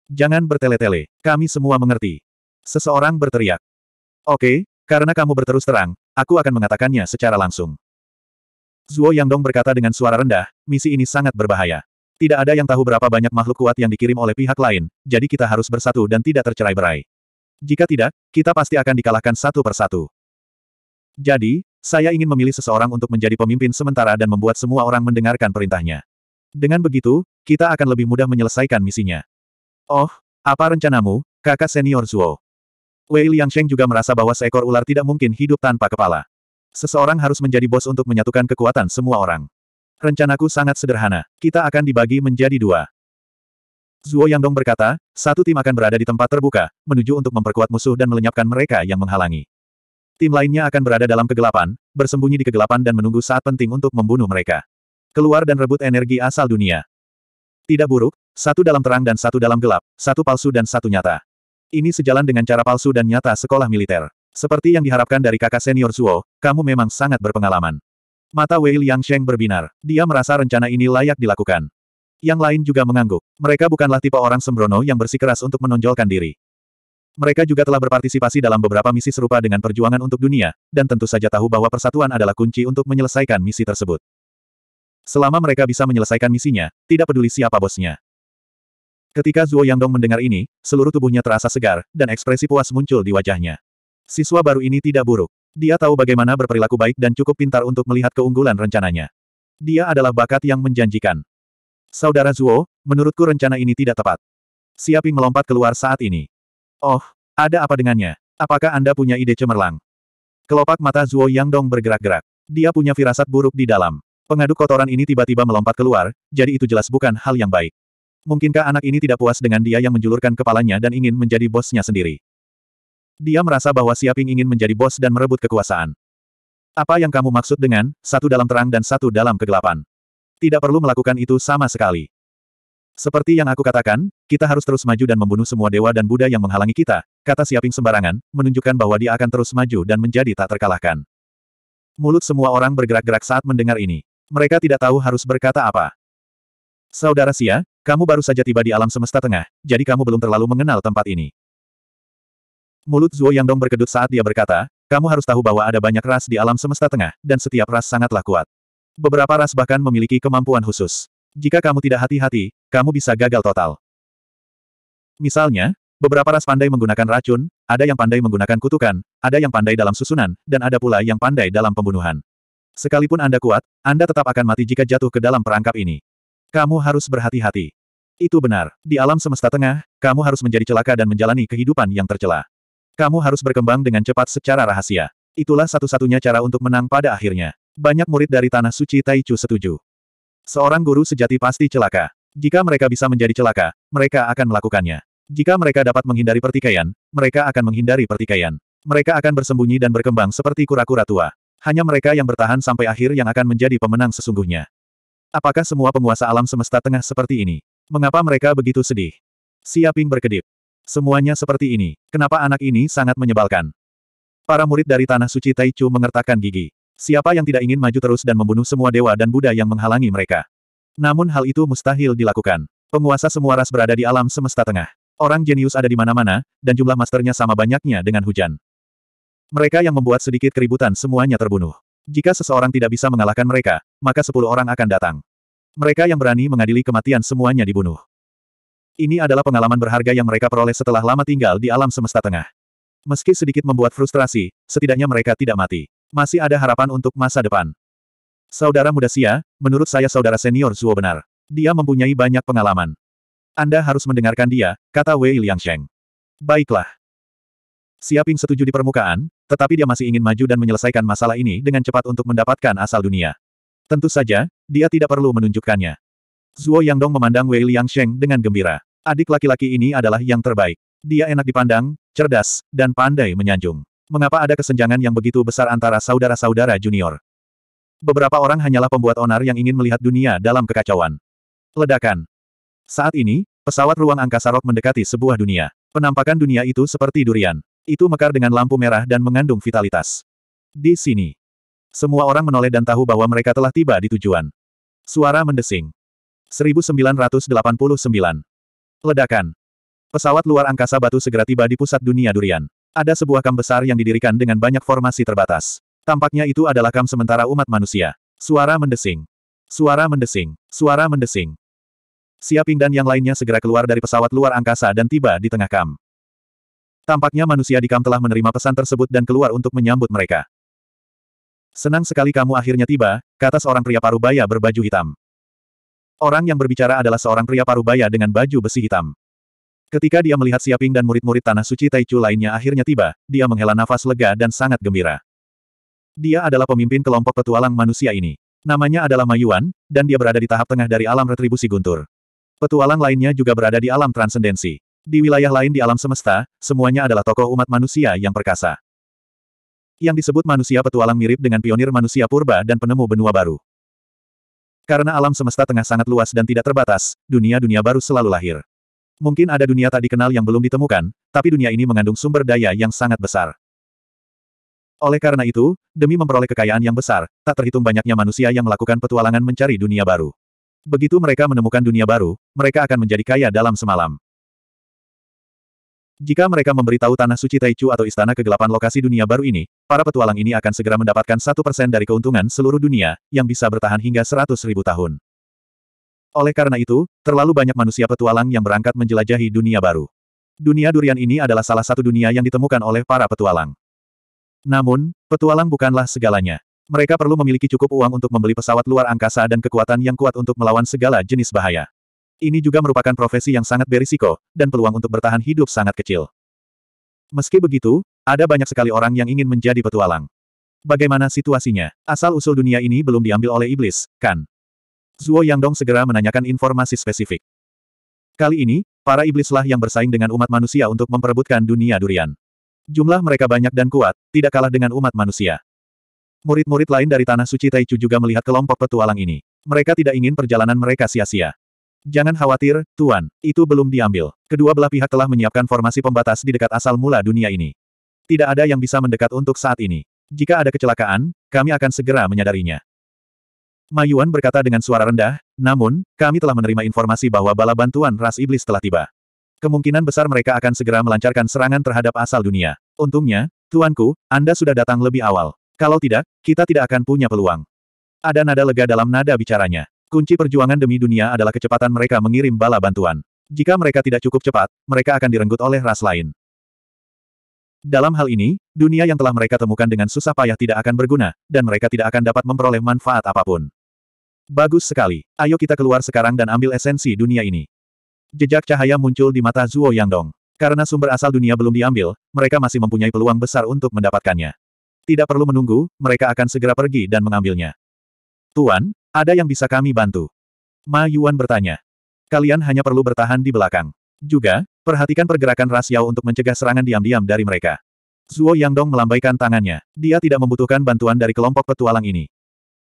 Speaker 1: Jangan bertele-tele, kami semua mengerti. Seseorang berteriak. Oke, karena kamu berterus terang, aku akan mengatakannya secara langsung. Zuo Yangdong berkata dengan suara rendah, misi ini sangat berbahaya. Tidak ada yang tahu berapa banyak makhluk kuat yang dikirim oleh pihak lain, jadi kita harus bersatu dan tidak tercerai-berai. Jika tidak, kita pasti akan dikalahkan satu persatu. Jadi, saya ingin memilih seseorang untuk menjadi pemimpin sementara dan membuat semua orang mendengarkan perintahnya. Dengan begitu, kita akan lebih mudah menyelesaikan misinya. Oh, apa rencanamu, kakak senior Zuo? Wei Liangsheng juga merasa bahwa seekor ular tidak mungkin hidup tanpa kepala. Seseorang harus menjadi bos untuk menyatukan kekuatan semua orang. Rencanaku sangat sederhana. Kita akan dibagi menjadi dua. Zuo Yangdong berkata, satu tim akan berada di tempat terbuka, menuju untuk memperkuat musuh dan melenyapkan mereka yang menghalangi. Tim lainnya akan berada dalam kegelapan, bersembunyi di kegelapan dan menunggu saat penting untuk membunuh mereka. Keluar dan rebut energi asal dunia. Tidak buruk, satu dalam terang dan satu dalam gelap, satu palsu dan satu nyata. Ini sejalan dengan cara palsu dan nyata sekolah militer. Seperti yang diharapkan dari kakak senior Zuo, kamu memang sangat berpengalaman. Mata Wei Liang Sheng berbinar. Dia merasa rencana ini layak dilakukan. Yang lain juga mengangguk. Mereka bukanlah tipe orang sembrono yang bersikeras untuk menonjolkan diri. Mereka juga telah berpartisipasi dalam beberapa misi serupa dengan perjuangan untuk dunia, dan tentu saja tahu bahwa persatuan adalah kunci untuk menyelesaikan misi tersebut. Selama mereka bisa menyelesaikan misinya, tidak peduli siapa bosnya. Ketika Zuo Yangdong mendengar ini, seluruh tubuhnya terasa segar, dan ekspresi puas muncul di wajahnya. Siswa baru ini tidak buruk. Dia tahu bagaimana berperilaku baik dan cukup pintar untuk melihat keunggulan rencananya. Dia adalah bakat yang menjanjikan. Saudara Zuo, menurutku rencana ini tidak tepat. Siaping melompat keluar saat ini. Oh, ada apa dengannya? Apakah Anda punya ide cemerlang? Kelopak mata Zuo Yangdong bergerak-gerak. Dia punya firasat buruk di dalam. Pengadu kotoran ini tiba-tiba melompat keluar, jadi itu jelas bukan hal yang baik. Mungkinkah anak ini tidak puas dengan dia yang menjulurkan kepalanya dan ingin menjadi bosnya sendiri? Dia merasa bahwa Siaping ingin menjadi bos dan merebut kekuasaan. Apa yang kamu maksud dengan, satu dalam terang dan satu dalam kegelapan? Tidak perlu melakukan itu sama sekali. Seperti yang aku katakan, kita harus terus maju dan membunuh semua dewa dan Buddha yang menghalangi kita, kata Siaping sembarangan, menunjukkan bahwa dia akan terus maju dan menjadi tak terkalahkan. Mulut semua orang bergerak-gerak saat mendengar ini mereka tidak tahu harus berkata apa. Saudara Sia, kamu baru saja tiba di alam semesta tengah, jadi kamu belum terlalu mengenal tempat ini. Mulut Zuo Yangdong berkedut saat dia berkata, kamu harus tahu bahwa ada banyak ras di alam semesta tengah, dan setiap ras sangatlah kuat. Beberapa ras bahkan memiliki kemampuan khusus. Jika kamu tidak hati-hati, kamu bisa gagal total. Misalnya, beberapa ras pandai menggunakan racun, ada yang pandai menggunakan kutukan, ada yang pandai dalam susunan, dan ada pula yang pandai dalam pembunuhan. Sekalipun Anda kuat, Anda tetap akan mati jika jatuh ke dalam perangkap ini. Kamu harus berhati-hati. Itu benar. Di alam semesta tengah, kamu harus menjadi celaka dan menjalani kehidupan yang tercela. Kamu harus berkembang dengan cepat secara rahasia. Itulah satu-satunya cara untuk menang pada akhirnya. Banyak murid dari Tanah Suci Taichu setuju. Seorang guru sejati pasti celaka. Jika mereka bisa menjadi celaka, mereka akan melakukannya. Jika mereka dapat menghindari pertikaian, mereka akan menghindari pertikaian. Mereka akan bersembunyi dan berkembang seperti kura-kura tua. Hanya mereka yang bertahan sampai akhir yang akan menjadi pemenang sesungguhnya. Apakah semua penguasa alam semesta tengah seperti ini? Mengapa mereka begitu sedih? Siaping berkedip. Semuanya seperti ini. Kenapa anak ini sangat menyebalkan? Para murid dari Tanah Suci Taichu mengertakkan gigi. Siapa yang tidak ingin maju terus dan membunuh semua dewa dan Buddha yang menghalangi mereka? Namun hal itu mustahil dilakukan. Penguasa semua ras berada di alam semesta tengah. Orang jenius ada di mana-mana, dan jumlah masternya sama banyaknya dengan hujan. Mereka yang membuat sedikit keributan semuanya terbunuh. Jika seseorang tidak bisa mengalahkan mereka, maka sepuluh orang akan datang. Mereka yang berani mengadili kematian semuanya dibunuh. Ini adalah pengalaman berharga yang mereka peroleh setelah lama tinggal di alam semesta tengah. Meski sedikit membuat frustrasi, setidaknya mereka tidak mati. Masih ada harapan untuk masa depan. Saudara muda Sia, menurut saya saudara senior Zuo benar. Dia mempunyai banyak pengalaman. Anda harus mendengarkan dia, kata Wei Liangsheng. Baiklah. Siaping setuju di permukaan, tetapi dia masih ingin maju dan menyelesaikan masalah ini dengan cepat untuk mendapatkan asal dunia. Tentu saja, dia tidak perlu menunjukkannya. Zuo Yangdong memandang Wei Liangsheng dengan gembira. Adik laki-laki ini adalah yang terbaik. Dia enak dipandang, cerdas, dan pandai menyanjung. Mengapa ada kesenjangan yang begitu besar antara saudara-saudara junior? Beberapa orang hanyalah pembuat onar yang ingin melihat dunia dalam kekacauan. Ledakan. Saat ini, pesawat ruang angkasa rok mendekati sebuah dunia. Penampakan dunia itu seperti durian. Itu mekar dengan lampu merah dan mengandung vitalitas. Di sini. Semua orang menoleh dan tahu bahwa mereka telah tiba di tujuan. Suara mendesing. 1989. Ledakan. Pesawat luar angkasa batu segera tiba di pusat dunia durian. Ada sebuah kam besar yang didirikan dengan banyak formasi terbatas. Tampaknya itu adalah kam sementara umat manusia. Suara mendesing. Suara mendesing. Suara mendesing. Siaping dan yang lainnya segera keluar dari pesawat luar angkasa dan tiba di tengah kam. Tampaknya manusia di Kam telah menerima pesan tersebut dan keluar untuk menyambut mereka. Senang sekali kamu akhirnya tiba, kata seorang pria parubaya berbaju hitam. Orang yang berbicara adalah seorang pria parubaya dengan baju besi hitam. Ketika dia melihat Siaping dan murid-murid Tanah Suci Taichu lainnya akhirnya tiba, dia menghela nafas lega dan sangat gembira. Dia adalah pemimpin kelompok petualang manusia ini. Namanya adalah Mayuan, dan dia berada di tahap tengah dari alam retribusi guntur. Petualang lainnya juga berada di alam transendensi. Di wilayah lain di alam semesta, semuanya adalah tokoh umat manusia yang perkasa. Yang disebut manusia petualang mirip dengan pionir manusia purba dan penemu benua baru. Karena alam semesta tengah sangat luas dan tidak terbatas, dunia-dunia baru selalu lahir. Mungkin ada dunia tak dikenal yang belum ditemukan, tapi dunia ini mengandung sumber daya yang sangat besar. Oleh karena itu, demi memperoleh kekayaan yang besar, tak terhitung banyaknya manusia yang melakukan petualangan mencari dunia baru. Begitu mereka menemukan dunia baru, mereka akan menjadi kaya dalam semalam. Jika mereka memberitahu Tanah Suci Taichu atau Istana Kegelapan lokasi dunia baru ini, para petualang ini akan segera mendapatkan satu persen dari keuntungan seluruh dunia, yang bisa bertahan hingga seratus ribu tahun. Oleh karena itu, terlalu banyak manusia petualang yang berangkat menjelajahi dunia baru. Dunia durian ini adalah salah satu dunia yang ditemukan oleh para petualang. Namun, petualang bukanlah segalanya. Mereka perlu memiliki cukup uang untuk membeli pesawat luar angkasa dan kekuatan yang kuat untuk melawan segala jenis bahaya. Ini juga merupakan profesi yang sangat berisiko, dan peluang untuk bertahan hidup sangat kecil. Meski begitu, ada banyak sekali orang yang ingin menjadi petualang. Bagaimana situasinya? Asal-usul dunia ini belum diambil oleh iblis, kan? Zuo Dong segera menanyakan informasi spesifik. Kali ini, para iblislah yang bersaing dengan umat manusia untuk memperebutkan dunia durian. Jumlah mereka banyak dan kuat, tidak kalah dengan umat manusia. Murid-murid lain dari Tanah Suci Taichu juga melihat kelompok petualang ini. Mereka tidak ingin perjalanan mereka sia-sia. Jangan khawatir, Tuan. Itu belum diambil. Kedua belah pihak telah menyiapkan formasi pembatas di dekat asal mula dunia ini. Tidak ada yang bisa mendekat untuk saat ini. Jika ada kecelakaan, kami akan segera menyadarinya. Mayuan berkata dengan suara rendah, namun, kami telah menerima informasi bahwa bala bantuan ras iblis telah tiba. Kemungkinan besar mereka akan segera melancarkan serangan terhadap asal dunia. Untungnya, Tuanku, Anda sudah datang lebih awal. Kalau tidak, kita tidak akan punya peluang. Ada nada lega dalam nada bicaranya. Kunci perjuangan demi dunia adalah kecepatan mereka mengirim bala bantuan. Jika mereka tidak cukup cepat, mereka akan direnggut oleh ras lain. Dalam hal ini, dunia yang telah mereka temukan dengan susah payah tidak akan berguna, dan mereka tidak akan dapat memperoleh manfaat apapun. Bagus sekali. Ayo kita keluar sekarang dan ambil esensi dunia ini. Jejak cahaya muncul di mata Zuo Yangdong. Karena sumber asal dunia belum diambil, mereka masih mempunyai peluang besar untuk mendapatkannya. Tidak perlu menunggu, mereka akan segera pergi dan mengambilnya. Tuan, ada yang bisa kami bantu? Ma Yuan bertanya. Kalian hanya perlu bertahan di belakang. Juga, perhatikan pergerakan Rasiao untuk mencegah serangan diam-diam dari mereka. Zuo Yangdong melambaikan tangannya. Dia tidak membutuhkan bantuan dari kelompok petualang ini.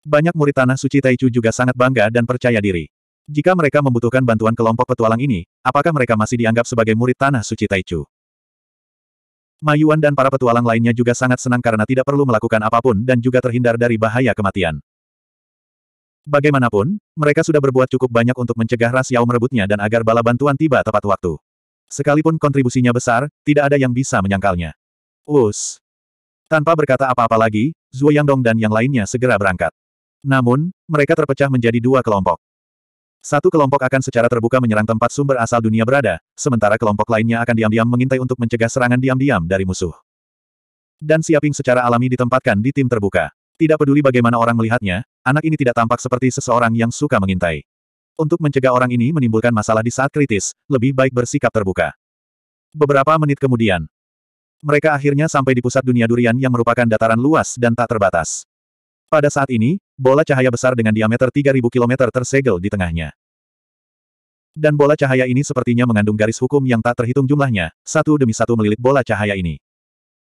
Speaker 1: Banyak murid tanah suci Taichu juga sangat bangga dan percaya diri. Jika mereka membutuhkan bantuan kelompok petualang ini, apakah mereka masih dianggap sebagai murid tanah suci Taichu? Mayuan dan para petualang lainnya juga sangat senang karena tidak perlu melakukan apapun dan juga terhindar dari bahaya kematian. Bagaimanapun, mereka sudah berbuat cukup banyak untuk mencegah Ras Yao merebutnya dan agar bala bantuan tiba tepat waktu. Sekalipun kontribusinya besar, tidak ada yang bisa menyangkalnya. Us. Tanpa berkata apa-apa lagi, Zhuo Yangdong dan yang lainnya segera berangkat. Namun, mereka terpecah menjadi dua kelompok. Satu kelompok akan secara terbuka menyerang tempat sumber asal dunia berada, sementara kelompok lainnya akan diam-diam mengintai untuk mencegah serangan diam-diam dari musuh. Dan Siaping secara alami ditempatkan di tim terbuka. Tidak peduli bagaimana orang melihatnya, Anak ini tidak tampak seperti seseorang yang suka mengintai. Untuk mencegah orang ini menimbulkan masalah di saat kritis, lebih baik bersikap terbuka. Beberapa menit kemudian, mereka akhirnya sampai di pusat dunia durian yang merupakan dataran luas dan tak terbatas. Pada saat ini, bola cahaya besar dengan diameter 3000 km tersegel di tengahnya. Dan bola cahaya ini sepertinya mengandung garis hukum yang tak terhitung jumlahnya, satu demi satu melilit bola cahaya ini.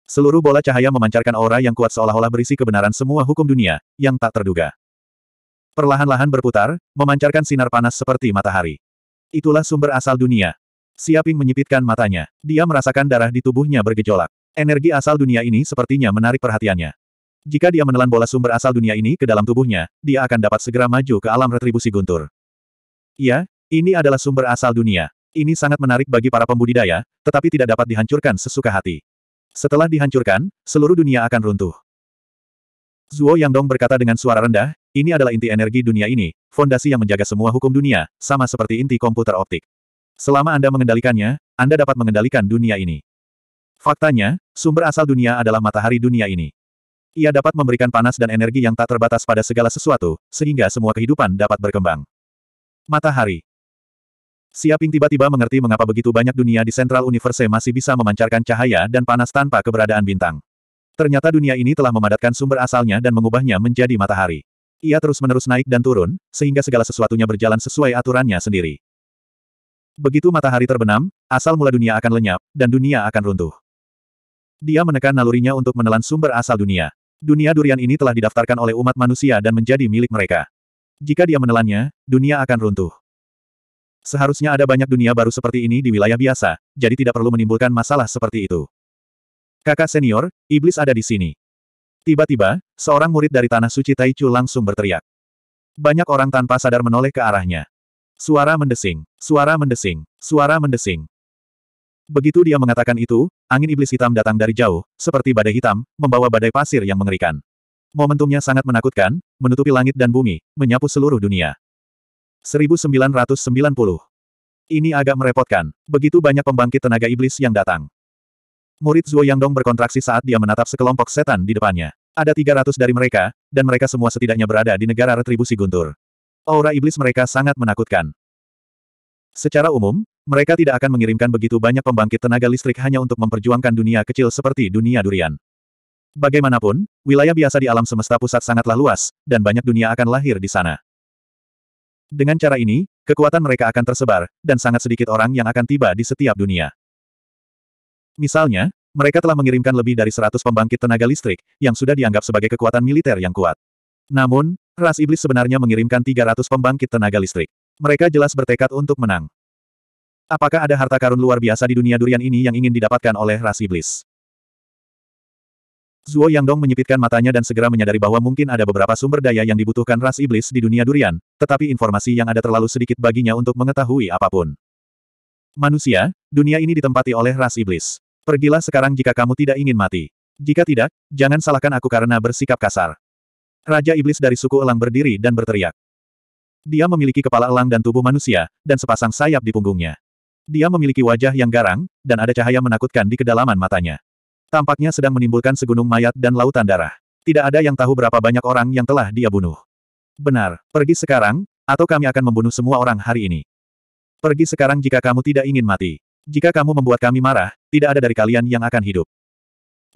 Speaker 1: Seluruh bola cahaya memancarkan aura yang kuat seolah-olah berisi kebenaran semua hukum dunia, yang tak terduga. Perlahan-lahan berputar, memancarkan sinar panas seperti matahari. Itulah sumber asal dunia. Siaping menyipitkan matanya. Dia merasakan darah di tubuhnya bergejolak. Energi asal dunia ini sepertinya menarik perhatiannya. Jika dia menelan bola sumber asal dunia ini ke dalam tubuhnya, dia akan dapat segera maju ke alam retribusi guntur. Iya, ini adalah sumber asal dunia. Ini sangat menarik bagi para pembudidaya, tetapi tidak dapat dihancurkan sesuka hati. Setelah dihancurkan, seluruh dunia akan runtuh. Zuo Yangdong berkata dengan suara rendah, ini adalah inti energi dunia ini, fondasi yang menjaga semua hukum dunia, sama seperti inti komputer optik. Selama Anda mengendalikannya, Anda dapat mengendalikan dunia ini. Faktanya, sumber asal dunia adalah matahari dunia ini. Ia dapat memberikan panas dan energi yang tak terbatas pada segala sesuatu, sehingga semua kehidupan dapat berkembang. Matahari. Siaping tiba-tiba mengerti mengapa begitu banyak dunia di sentral universe masih bisa memancarkan cahaya dan panas tanpa keberadaan bintang. Ternyata dunia ini telah memadatkan sumber asalnya dan mengubahnya menjadi matahari. Ia terus-menerus naik dan turun, sehingga segala sesuatunya berjalan sesuai aturannya sendiri. Begitu matahari terbenam, asal mula dunia akan lenyap, dan dunia akan runtuh. Dia menekan nalurinya untuk menelan sumber asal dunia. Dunia durian ini telah didaftarkan oleh umat manusia dan menjadi milik mereka. Jika dia menelannya, dunia akan runtuh. Seharusnya ada banyak dunia baru seperti ini di wilayah biasa, jadi tidak perlu menimbulkan masalah seperti itu. Kakak senior, iblis ada di sini. Tiba-tiba, seorang murid dari Tanah Suci Taichu langsung berteriak. Banyak orang tanpa sadar menoleh ke arahnya. Suara mendesing, suara mendesing, suara mendesing. Begitu dia mengatakan itu, angin iblis hitam datang dari jauh, seperti badai hitam, membawa badai pasir yang mengerikan. Momentumnya sangat menakutkan, menutupi langit dan bumi, menyapu seluruh dunia. 1990. Ini agak merepotkan, begitu banyak pembangkit tenaga iblis yang datang. Murid Zuo Yangdong berkontraksi saat dia menatap sekelompok setan di depannya. Ada 300 dari mereka, dan mereka semua setidaknya berada di negara retribusi guntur. Aura iblis mereka sangat menakutkan. Secara umum, mereka tidak akan mengirimkan begitu banyak pembangkit tenaga listrik hanya untuk memperjuangkan dunia kecil seperti dunia durian. Bagaimanapun, wilayah biasa di alam semesta pusat sangatlah luas, dan banyak dunia akan lahir di sana. Dengan cara ini, kekuatan mereka akan tersebar, dan sangat sedikit orang yang akan tiba di setiap dunia. Misalnya, mereka telah mengirimkan lebih dari 100 pembangkit tenaga listrik, yang sudah dianggap sebagai kekuatan militer yang kuat. Namun, ras iblis sebenarnya mengirimkan 300 pembangkit tenaga listrik. Mereka jelas bertekad untuk menang. Apakah ada harta karun luar biasa di dunia durian ini yang ingin didapatkan oleh ras iblis? Zuo Yangdong menyipitkan matanya dan segera menyadari bahwa mungkin ada beberapa sumber daya yang dibutuhkan ras iblis di dunia durian, tetapi informasi yang ada terlalu sedikit baginya untuk mengetahui apapun. Manusia, dunia ini ditempati oleh ras iblis. Pergilah sekarang jika kamu tidak ingin mati. Jika tidak, jangan salahkan aku karena bersikap kasar. Raja Iblis dari suku Elang berdiri dan berteriak. Dia memiliki kepala elang dan tubuh manusia, dan sepasang sayap di punggungnya. Dia memiliki wajah yang garang, dan ada cahaya menakutkan di kedalaman matanya. Tampaknya sedang menimbulkan segunung mayat dan lautan darah. Tidak ada yang tahu berapa banyak orang yang telah dia bunuh. Benar, pergi sekarang, atau kami akan membunuh semua orang hari ini. Pergi sekarang jika kamu tidak ingin mati. Jika kamu membuat kami marah, tidak ada dari kalian yang akan hidup.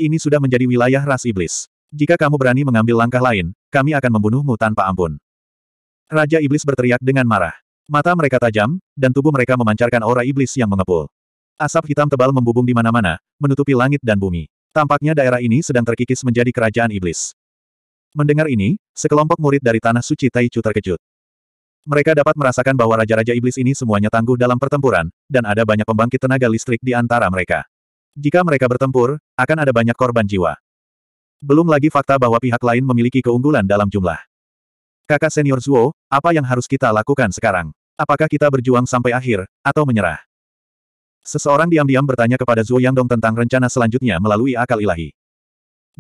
Speaker 1: Ini sudah menjadi wilayah ras iblis. Jika kamu berani mengambil langkah lain, kami akan membunuhmu tanpa ampun. Raja Iblis berteriak dengan marah. Mata mereka tajam, dan tubuh mereka memancarkan aura iblis yang mengepul. Asap hitam tebal membubung di mana-mana, menutupi langit dan bumi. Tampaknya daerah ini sedang terkikis menjadi kerajaan iblis. Mendengar ini, sekelompok murid dari Tanah Suci Taichu terkejut. Mereka dapat merasakan bahwa Raja-Raja Iblis ini semuanya tangguh dalam pertempuran, dan ada banyak pembangkit tenaga listrik di antara mereka. Jika mereka bertempur, akan ada banyak korban jiwa. Belum lagi fakta bahwa pihak lain memiliki keunggulan dalam jumlah. Kakak senior Zuo, apa yang harus kita lakukan sekarang? Apakah kita berjuang sampai akhir, atau menyerah? Seseorang diam-diam bertanya kepada Zuo Dong tentang rencana selanjutnya melalui akal ilahi.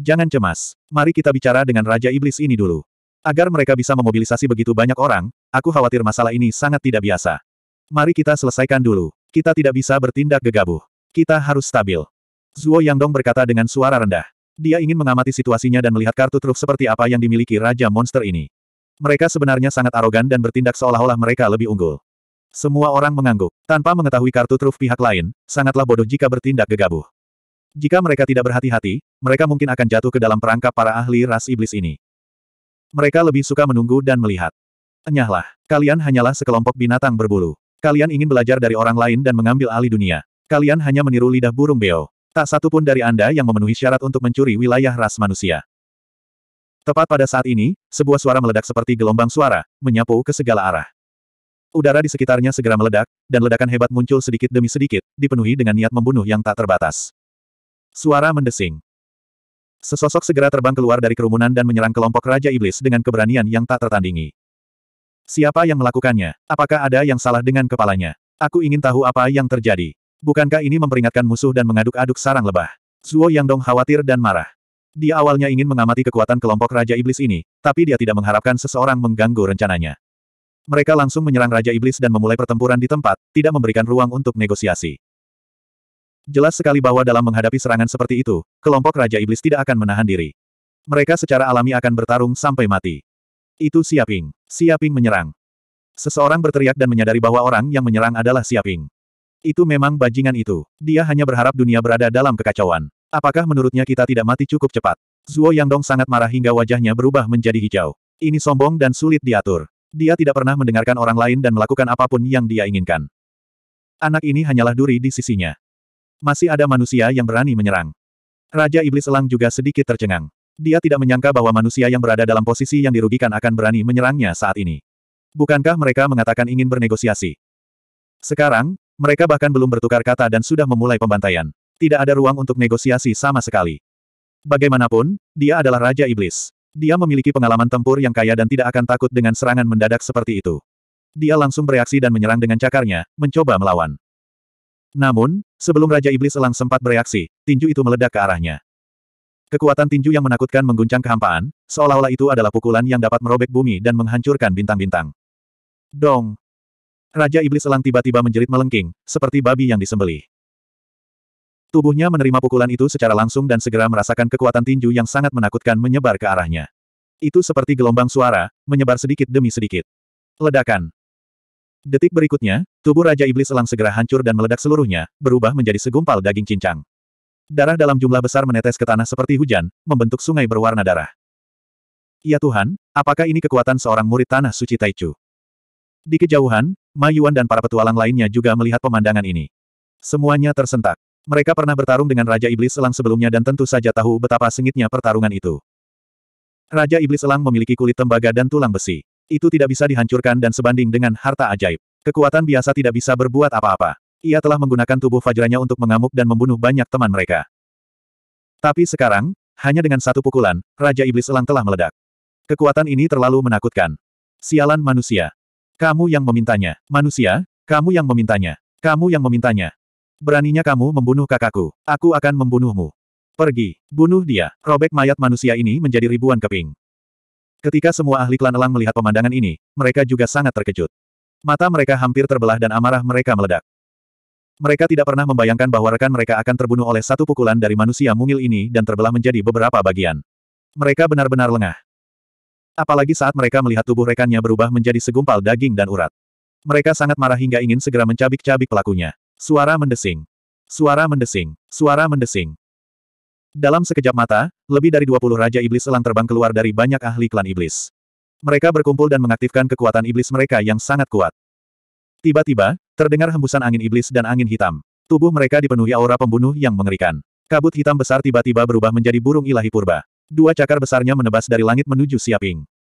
Speaker 1: Jangan cemas, mari kita bicara dengan Raja Iblis ini dulu. Agar mereka bisa memobilisasi begitu banyak orang, aku khawatir masalah ini sangat tidak biasa. Mari kita selesaikan dulu. Kita tidak bisa bertindak gegabah. Kita harus stabil. Zuo Yangdong berkata dengan suara rendah. Dia ingin mengamati situasinya dan melihat kartu truf seperti apa yang dimiliki Raja Monster ini. Mereka sebenarnya sangat arogan dan bertindak seolah-olah mereka lebih unggul. Semua orang mengangguk, tanpa mengetahui kartu truf pihak lain, sangatlah bodoh jika bertindak gegabah. Jika mereka tidak berhati-hati, mereka mungkin akan jatuh ke dalam perangkap para ahli ras iblis ini. Mereka lebih suka menunggu dan melihat. Enyahlah, kalian hanyalah sekelompok binatang berbulu. Kalian ingin belajar dari orang lain dan mengambil alih dunia. Kalian hanya meniru lidah burung beo. Tak satu pun dari Anda yang memenuhi syarat untuk mencuri wilayah ras manusia. Tepat pada saat ini, sebuah suara meledak seperti gelombang suara, menyapu ke segala arah. Udara di sekitarnya segera meledak, dan ledakan hebat muncul sedikit demi sedikit, dipenuhi dengan niat membunuh yang tak terbatas. Suara mendesing. Sesosok segera terbang keluar dari kerumunan dan menyerang kelompok Raja Iblis dengan keberanian yang tak tertandingi. Siapa yang melakukannya? Apakah ada yang salah dengan kepalanya? Aku ingin tahu apa yang terjadi. Bukankah ini memperingatkan musuh dan mengaduk-aduk sarang lebah? Zuo Yangdong khawatir dan marah. Dia awalnya ingin mengamati kekuatan kelompok Raja Iblis ini, tapi dia tidak mengharapkan seseorang mengganggu rencananya. Mereka langsung menyerang Raja Iblis dan memulai pertempuran di tempat, tidak memberikan ruang untuk negosiasi. Jelas sekali bahwa dalam menghadapi serangan seperti itu, kelompok Raja Iblis tidak akan menahan diri. Mereka secara alami akan bertarung sampai mati. Itu Siaping. Siaping menyerang. Seseorang berteriak dan menyadari bahwa orang yang menyerang adalah Siaping. Itu memang bajingan itu. Dia hanya berharap dunia berada dalam kekacauan. Apakah menurutnya kita tidak mati cukup cepat? Zuo Yangdong sangat marah hingga wajahnya berubah menjadi hijau. Ini sombong dan sulit diatur. Dia tidak pernah mendengarkan orang lain dan melakukan apapun yang dia inginkan. Anak ini hanyalah duri di sisinya. Masih ada manusia yang berani menyerang. Raja Iblis Elang juga sedikit tercengang. Dia tidak menyangka bahwa manusia yang berada dalam posisi yang dirugikan akan berani menyerangnya saat ini. Bukankah mereka mengatakan ingin bernegosiasi? Sekarang, mereka bahkan belum bertukar kata dan sudah memulai pembantaian. Tidak ada ruang untuk negosiasi sama sekali. Bagaimanapun, dia adalah Raja Iblis. Dia memiliki pengalaman tempur yang kaya dan tidak akan takut dengan serangan mendadak seperti itu. Dia langsung bereaksi dan menyerang dengan cakarnya, mencoba melawan. Namun, sebelum Raja Iblis Elang sempat bereaksi, tinju itu meledak ke arahnya. Kekuatan tinju yang menakutkan mengguncang kehampaan, seolah-olah itu adalah pukulan yang dapat merobek bumi dan menghancurkan bintang-bintang. Dong! Raja Iblis Elang tiba-tiba menjerit melengking, seperti babi yang disembelih. Tubuhnya menerima pukulan itu secara langsung dan segera merasakan kekuatan tinju yang sangat menakutkan menyebar ke arahnya. Itu seperti gelombang suara, menyebar sedikit demi sedikit. Ledakan. Detik berikutnya, tubuh Raja Iblis Elang segera hancur dan meledak seluruhnya, berubah menjadi segumpal daging cincang. Darah dalam jumlah besar menetes ke tanah seperti hujan, membentuk sungai berwarna darah. Ya Tuhan, apakah ini kekuatan seorang murid tanah suci Taichu? Di kejauhan, mayuan dan para petualang lainnya juga melihat pemandangan ini. Semuanya tersentak. Mereka pernah bertarung dengan Raja Iblis Elang sebelumnya dan tentu saja tahu betapa sengitnya pertarungan itu. Raja Iblis Elang memiliki kulit tembaga dan tulang besi. Itu tidak bisa dihancurkan dan sebanding dengan harta ajaib. Kekuatan biasa tidak bisa berbuat apa-apa. Ia telah menggunakan tubuh fajranya untuk mengamuk dan membunuh banyak teman mereka. Tapi sekarang, hanya dengan satu pukulan, Raja Iblis Elang telah meledak. Kekuatan ini terlalu menakutkan. Sialan manusia. Kamu yang memintanya. Manusia, kamu yang memintanya. Kamu yang memintanya. Beraninya kamu membunuh kakakku. Aku akan membunuhmu. Pergi, bunuh dia. Robek mayat manusia ini menjadi ribuan keping. Ketika semua ahli klan elang melihat pemandangan ini, mereka juga sangat terkejut. Mata mereka hampir terbelah dan amarah mereka meledak. Mereka tidak pernah membayangkan bahwa rekan mereka akan terbunuh oleh satu pukulan dari manusia mungil ini dan terbelah menjadi beberapa bagian. Mereka benar-benar lengah. Apalagi saat mereka melihat tubuh rekannya berubah menjadi segumpal daging dan urat. Mereka sangat marah hingga ingin segera mencabik-cabik pelakunya. Suara mendesing. Suara mendesing. Suara mendesing. Dalam sekejap mata, lebih dari 20 Raja Iblis elang terbang keluar dari banyak ahli klan iblis. Mereka berkumpul dan mengaktifkan kekuatan iblis mereka yang sangat kuat. Tiba-tiba, terdengar hembusan angin iblis dan angin hitam. Tubuh mereka dipenuhi aura pembunuh yang mengerikan. Kabut hitam besar tiba-tiba berubah menjadi burung ilahi purba. Dua cakar besarnya menebas dari langit menuju Siaping.